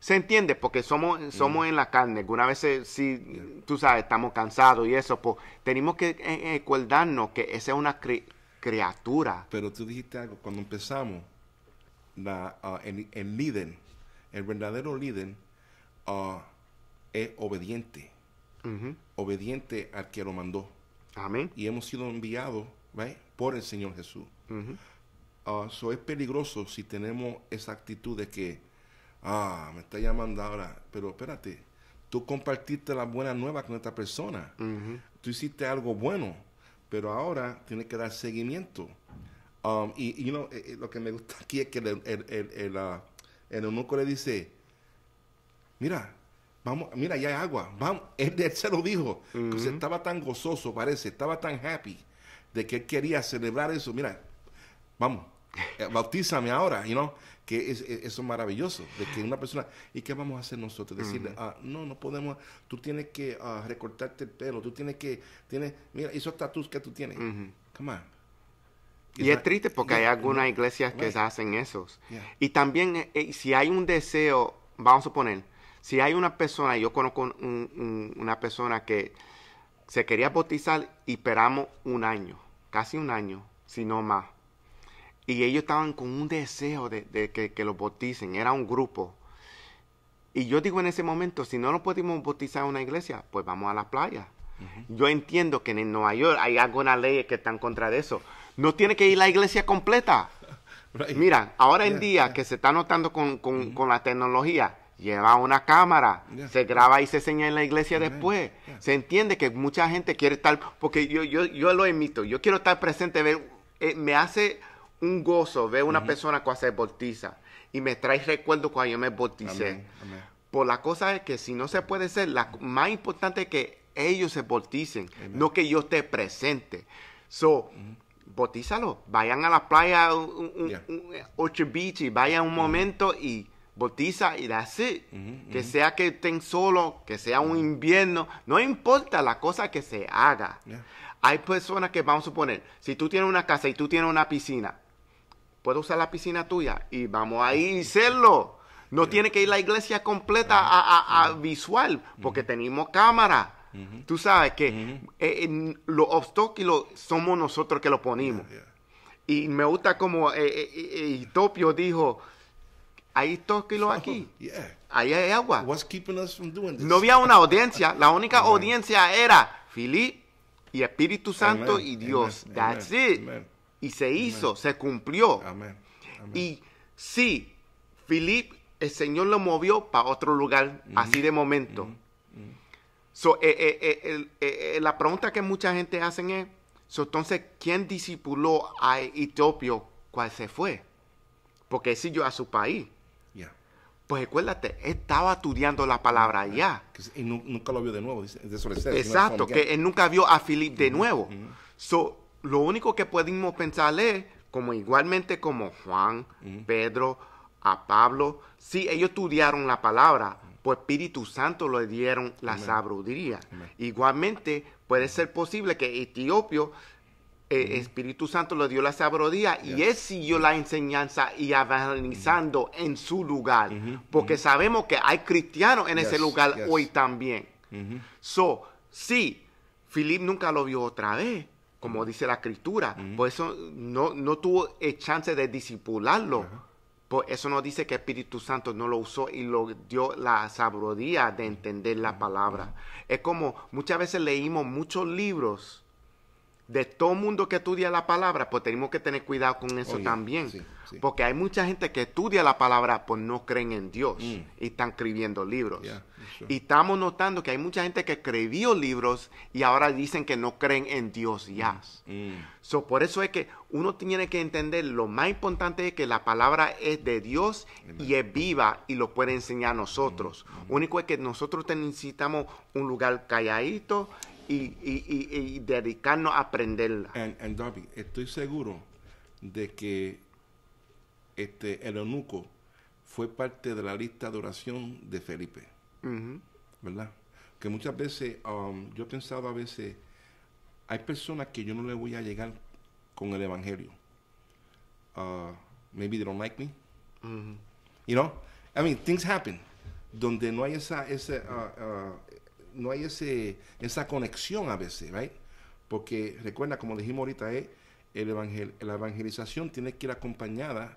Se entiende porque somos, somos en la carne. una vez si tú sabes, estamos cansados y eso, pues tenemos que eh, eh, que esa es una criatura. Pero tú dijiste algo, cuando empezamos, ah, el, el líder, el verdadero líder, es obediente. Obediente al que lo mandó. Amén. Y hemos sido enviados por el Señor Jesús. Eso ah, es peligroso si tenemos esa actitud de que, ah, me está llamando ahora, pero espérate, tú compartiste la buena nueva con esta persona, tú hiciste algo bueno, pero ahora tienes que dar seguimiento. Um, y, eh, eh, lo que me gusta aquí es que el, ah, eunuco le dice, mira, vamos, mira, ya hay agua, vamos. Él, se lo dijo. estaba tan gozoso, parece, estaba tan happy de que él quería celebrar eso. Mira, vamos, eh, bautízame ahora, you know, que e, eso es maravilloso, de que una persona, ¿y qué vamos a hacer nosotros? Decirle, ah, no, no podemos, tú tienes que ah, recortarte el pelo, tú tienes que, tienes, mira, esos tatuajes que tú tienes, come on. Y es triste porque hay algunas iglesias que hacen esos. Y también, eh, eh, si hay un deseo, vamos a poner, si hay una persona, yo conozco una persona que se quería bautizar y esperamos un año, casi un año, si no más. Y ellos estaban con un deseo de, que, lo los bauticen, era un grupo. Y yo digo en ese momento, si no lo podemos bautizar en una iglesia, pues vamos a la playa. Yo entiendo que en Nueva York hay algunas leyes que están contra de eso. No tiene que ir la iglesia completa. Mira, ahora en día que se está notando con la tecnología, lleva una cámara, se graba y se enseña en la iglesia después. Se entiende que mucha gente quiere estar, porque yo, yo, yo lo emito, yo quiero estar presente, ver, eh, me hace un gozo ver una persona cuando se bautiza y me trae recuerdo cuando yo me bauticé. Por la cosa es que si no se puede ser, la más importante es que ellos se bauticen, no que yo esté presente. So, uh Vayan a la playa, un, Beach, y vayan un momento y Bautiza y that's it. Que sea que estén solo que sea un invierno, no importa la cosa que se haga. Hay personas que, vamos a suponer, si tú tienes una casa y tú tienes una piscina, puedo usar la piscina tuya y vamos a ir a hacerlo. No tiene que ir la iglesia completa a, visual, porque tenemos cámara. Tú sabes que eh, eh, los obstáculos somos nosotros que lo ponemos. Y me gusta como y eh, Topio dijo, hay kilos oh, aquí. Ahí hay agua. No había una audiencia. La única audiencia era Filip y Espíritu Santo y Dios. That's it. Y se hizo, se cumplió. Y sí, Filip, el Señor lo movió para otro lugar, mm-hmm. así de momento. Mm-hmm. Mm-hmm. Eh, eh, eh, la pregunta que mucha gente hace es, so, entonces, ¿quién discipuló a Etiopio cuál se fue? Porque siguió a su país. Pues recuérdate, estaba estudiando la palabra ya. Y nunca lo vio de nuevo, de eso Exacto, que él nunca vio a Philip de nuevo. lo único que podemos pensar es, como igualmente como Juan, Pedro, a Pablo, si ellos estudiaron la palabra, pues Espíritu Santo le dieron la sabiduría. Igualmente, puede ser posible que Etiopio eh, Espíritu Santo le dio la sabiduría y él siguió la enseñanza y avanzando en su lugar. Porque sabemos que hay cristianos en ese lugar hoy también. So, sí, Filip nunca lo vio otra vez, como dice la escritura. Por eso no, no tuvo eh, chance de disipularlo. Por eso no dice que Espíritu Santo no lo usó y lo dio la sabiduría de entender la palabra. Es como muchas veces leímos muchos libros de todo mundo que estudia la palabra, pues tenemos que tener cuidado con eso también. Porque hay mucha gente que estudia la palabra, pues no creen en Dios mm. y están escribiendo libros. Y estamos notando que hay mucha gente que escribió libros y ahora dicen que no creen en Dios ya. Mm, mm. por eso es que uno tiene que entender lo más importante es que la palabra es de Dios y es viva y lo puede enseñar a nosotros. Único es que nosotros necesitamos un lugar calladito y, dedicarnos a aprenderla. And, Darby, estoy seguro de que este, el eunuco fue parte de la lista de oración de Felipe, ¿verdad? Que muchas veces, um, yo he pensado a veces, hay personas que yo no le voy a llegar con el evangelio. Uh, maybe they don't like me. You know, I mean, things happen. Donde no hay esa, uh, uh, no hay ese, esa conexión a veces, ¿right? Porque recuerda, como dijimos ahorita, eh, el evangel la evangelización tiene que ir acompañada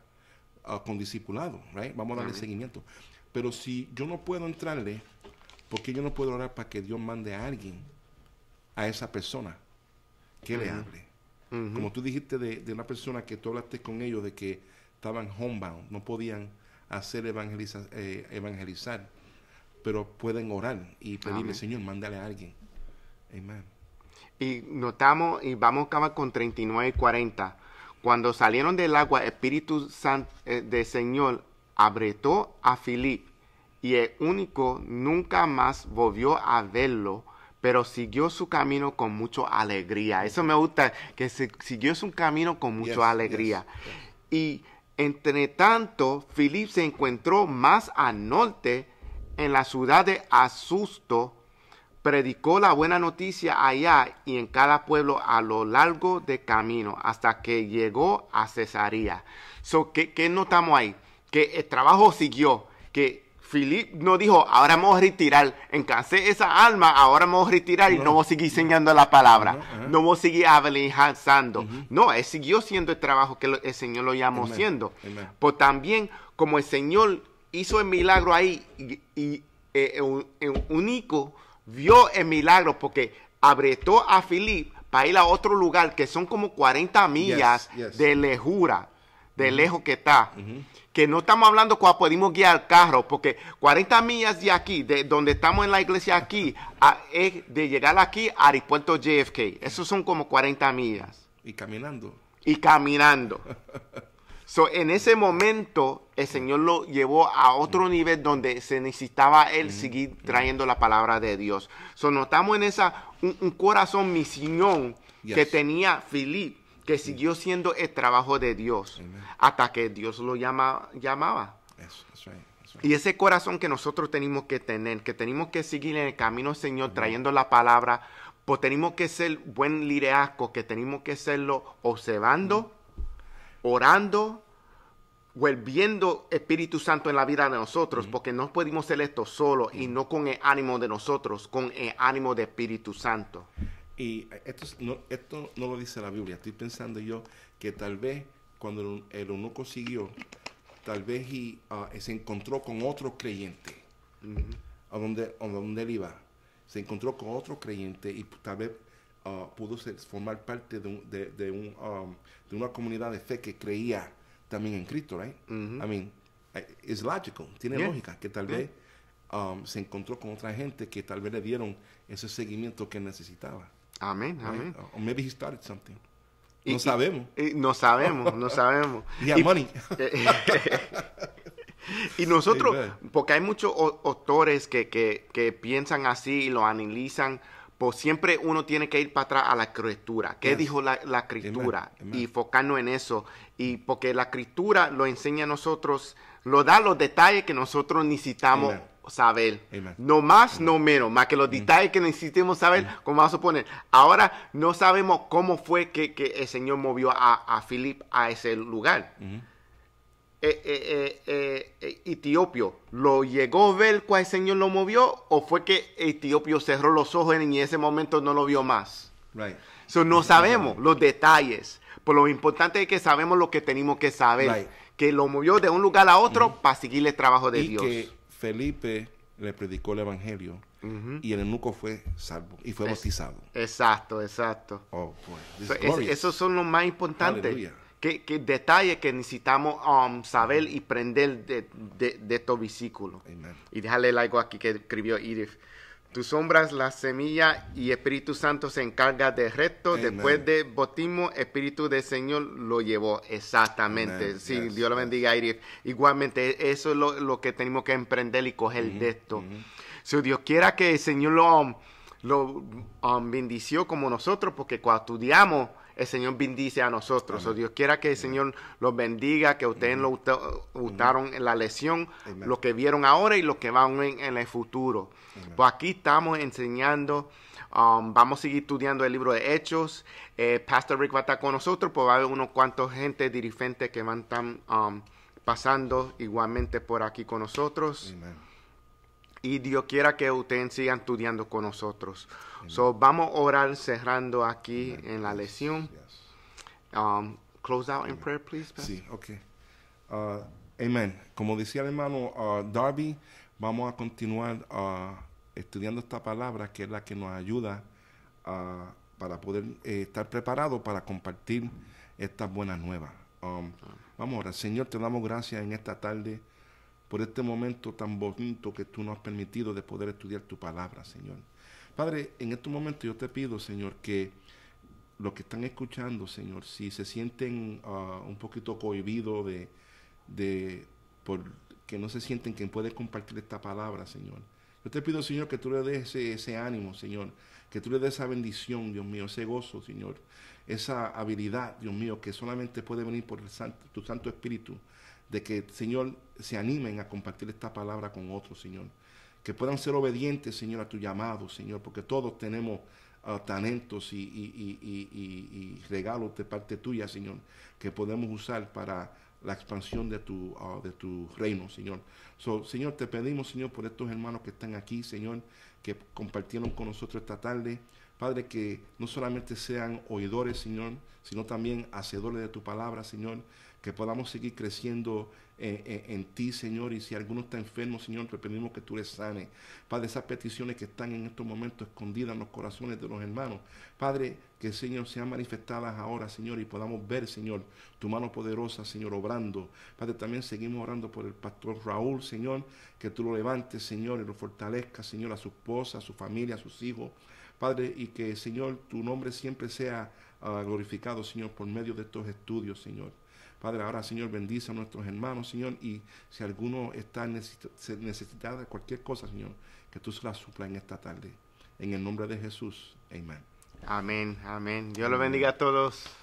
ah, con discipulado, ¿right? Vamos a darle seguimiento. Pero si yo no puedo entrarle, porque yo no puedo orar para que Dios mande a alguien, a esa persona, que le hable? Como tú dijiste de, una persona que tú hablaste con ellos de que estaban homebound, no podían hacer evangeliza eh, evangelizar pero pueden orar y pedirle, Señor, mándale a alguien. Amén. Y notamos, y vamos a con 39 y 40. Cuando salieron del agua, Espíritu Santo eh, del Señor abretó a Filip, y el único nunca más volvió a verlo, pero siguió su camino con mucha alegría. Eso me gusta, que siguió su camino con mucha alegría. Y entre tanto, Filip se encontró más al norte en la ciudad de Asusto, predicó la buena noticia allá y en cada pueblo a lo largo de camino hasta que llegó a Cesarea. So, ¿qué, notamos ahí? Que el trabajo siguió, que Filip no dijo, ahora vamos a retirar, encasé esa alma, ahora vamos a retirar y no, vamos a seguir enseñando la palabra, no, vamos a seguir No, él siguió siendo el trabajo que el Señor lo llamó siendo. Pues también como el Señor hizo el milagro ahí y, eh, un, Unico vio el milagro porque abretó a Filip para ir a otro lugar que son como 40 millas de lejura, de lejos que está. Que no estamos hablando cuando podemos guiar el carro, porque 40 millas de aquí, de donde estamos en la iglesia aquí, es de llegar aquí a aeropuerto JFK. Esos son como 40 millas. Y caminando. Y caminando. en ese momento, el Señor lo llevó a otro nivel donde se necesitaba Él seguir trayendo la palabra de Dios. So, notamos en esa un, corazón misión que tenía Filip, que siguió siendo el trabajo de Dios hasta que Dios lo llama, llamaba. Y ese corazón que nosotros tenemos que tener, que tenemos que seguir en el camino, Señor, trayendo la palabra, pues tenemos que ser buen liderazgo, que tenemos que serlo observando orando, volviendo Espíritu Santo en la vida de nosotros, porque no podemos hacer esto solo y no con el ánimo de nosotros, con el ánimo de Espíritu Santo. Y esto no, esto no lo dice la Biblia, estoy pensando yo que tal vez cuando el uno consiguió, tal vez ah, se encontró con otro creyente, a, donde, a donde él iba, se encontró con otro creyente y tal vez Ah, pudo formar parte um, de, una comunidad de fe que creía también en Cristo, right? I mean, es eh, lógico, tiene lógica que tal vez um, se encontró con otra gente que tal vez le dieron ese seguimiento que necesitaba. Amén, amén. O maybe he started something. No sabemos. no sabemos, no sabemos. y, nosotros, porque hay muchos autores que piensan así y lo analizan siempre uno tiene que ir para atrás a la escritura. ¿Qué dijo la, escritura? Y focarnos en eso. Y porque la escritura lo enseña a nosotros, lo da los detalles que nosotros necesitamos saber. No más, no menos. Más que los detalles que necesitemos saber, como vamos a poner. Ahora no sabemos cómo fue que, el Señor movió a, a Philip a ese lugar. Eh, eh, eh, Etiopio, ¿lo llegó a ver cuál Señor lo movió o fue que Etiopio cerró los ojos y en ese momento no lo vio más? Right. So, no sabemos los detalles. pero lo importante es que sabemos lo que tenemos que saber. Que lo movió de un lugar a otro para seguir el trabajo de y Dios. Que Felipe le predicó el evangelio y el enuco fue salvo y fue bautizado. Exacto, exacto. Oh, esos son los más importantes qué, detalles que necesitamos um, saber y prender de, de, de estos versículos. Y déjale like algo aquí que escribió Edith. Tus sombras, las semilla y Espíritu Santo se encarga de resto. Después de botismo, Espíritu del Señor lo llevó. Exactamente. Sí, Dios lo bendiga, Irif. Igualmente, eso es lo, que tenemos que emprender y coger de esto. Si Dios quiera que el Señor lo, um, lo um, bendició como nosotros, porque cuando estudiamos, el Señor bendice a nosotros. O Dios quiera que el Señor los bendiga, que ustedes lo gustaron en la lección, lo que vieron ahora y lo que van en, en el futuro. Pues aquí estamos enseñando. Um, vamos a seguir estudiando el libro de Hechos. Eh, Pastor Rick va a estar con nosotros, pues va a haber unos cuantos gente dirigentes que van tan, um, pasando igualmente por aquí con nosotros. Y Dios quiera que ustedes sigan estudiando con nosotros. So vamos a orar cerrando aquí en la lección. Um, close out in prayer, please. Sí, ok. Uh, amen. Amén. Como decía el hermano uh, Darby, vamos a continuar uh, estudiando esta palabra que es la que nos ayuda para poder eh, estar preparado para compartir estas buenas nuevas. Um, vamos orar. Señor, te damos gracias en esta tarde por este momento tan bonito que tú nos has permitido de poder estudiar tu palabra, Señor. Padre, en este momento yo te pido, Señor, que los que están escuchando, Señor, si se sienten ah, un poquito cohibidos de, por, que no se sienten que pueden compartir esta palabra, Señor. Yo te pido, Señor, que tú le des ese, ánimo, Señor. Que tú le des esa bendición, Dios mío, ese gozo, Señor. Esa habilidad, Dios mío, que solamente puede venir por el santo, tu Santo Espíritu. De que, Señor, se animen a compartir esta palabra con otros, Señor que puedan ser obedientes, Señor, a tu llamado, Señor, porque todos tenemos ah, talentos y, regalos de parte tuya, Señor, que podemos usar para la expansión de tu, ah, de tu reino, Señor. So, Señor, te pedimos, Señor, por estos hermanos que están aquí, Señor, que compartieron con nosotros esta tarde. Padre, que no solamente sean oidores, Señor, sino también hacedores de tu palabra, Señor que podamos seguir creciendo eh, eh, en ti, Señor. Y si alguno está enfermo, Señor, te pedimos que tú le sane. Padre, esas peticiones que están en estos momentos escondidas en los corazones de los hermanos. Padre, que, el Señor, sean manifestadas ahora, Señor, y podamos ver, Señor, tu mano poderosa, Señor, obrando. Padre, también seguimos orando por el pastor Raúl, Señor, que tú lo levantes, Señor, y lo fortalezca, Señor, a su esposa, a su familia, a sus hijos. Padre, y que, Señor, tu nombre siempre sea ah, glorificado, Señor, por medio de estos estudios, Señor. Padre, ahora Señor, bendice a nuestros hermanos, Señor, y si alguno está necesitada de cualquier cosa, Señor, que tú se la supla en esta tarde. En el nombre de Jesús, amén. Amén, amén. Dios lo bendiga a todos.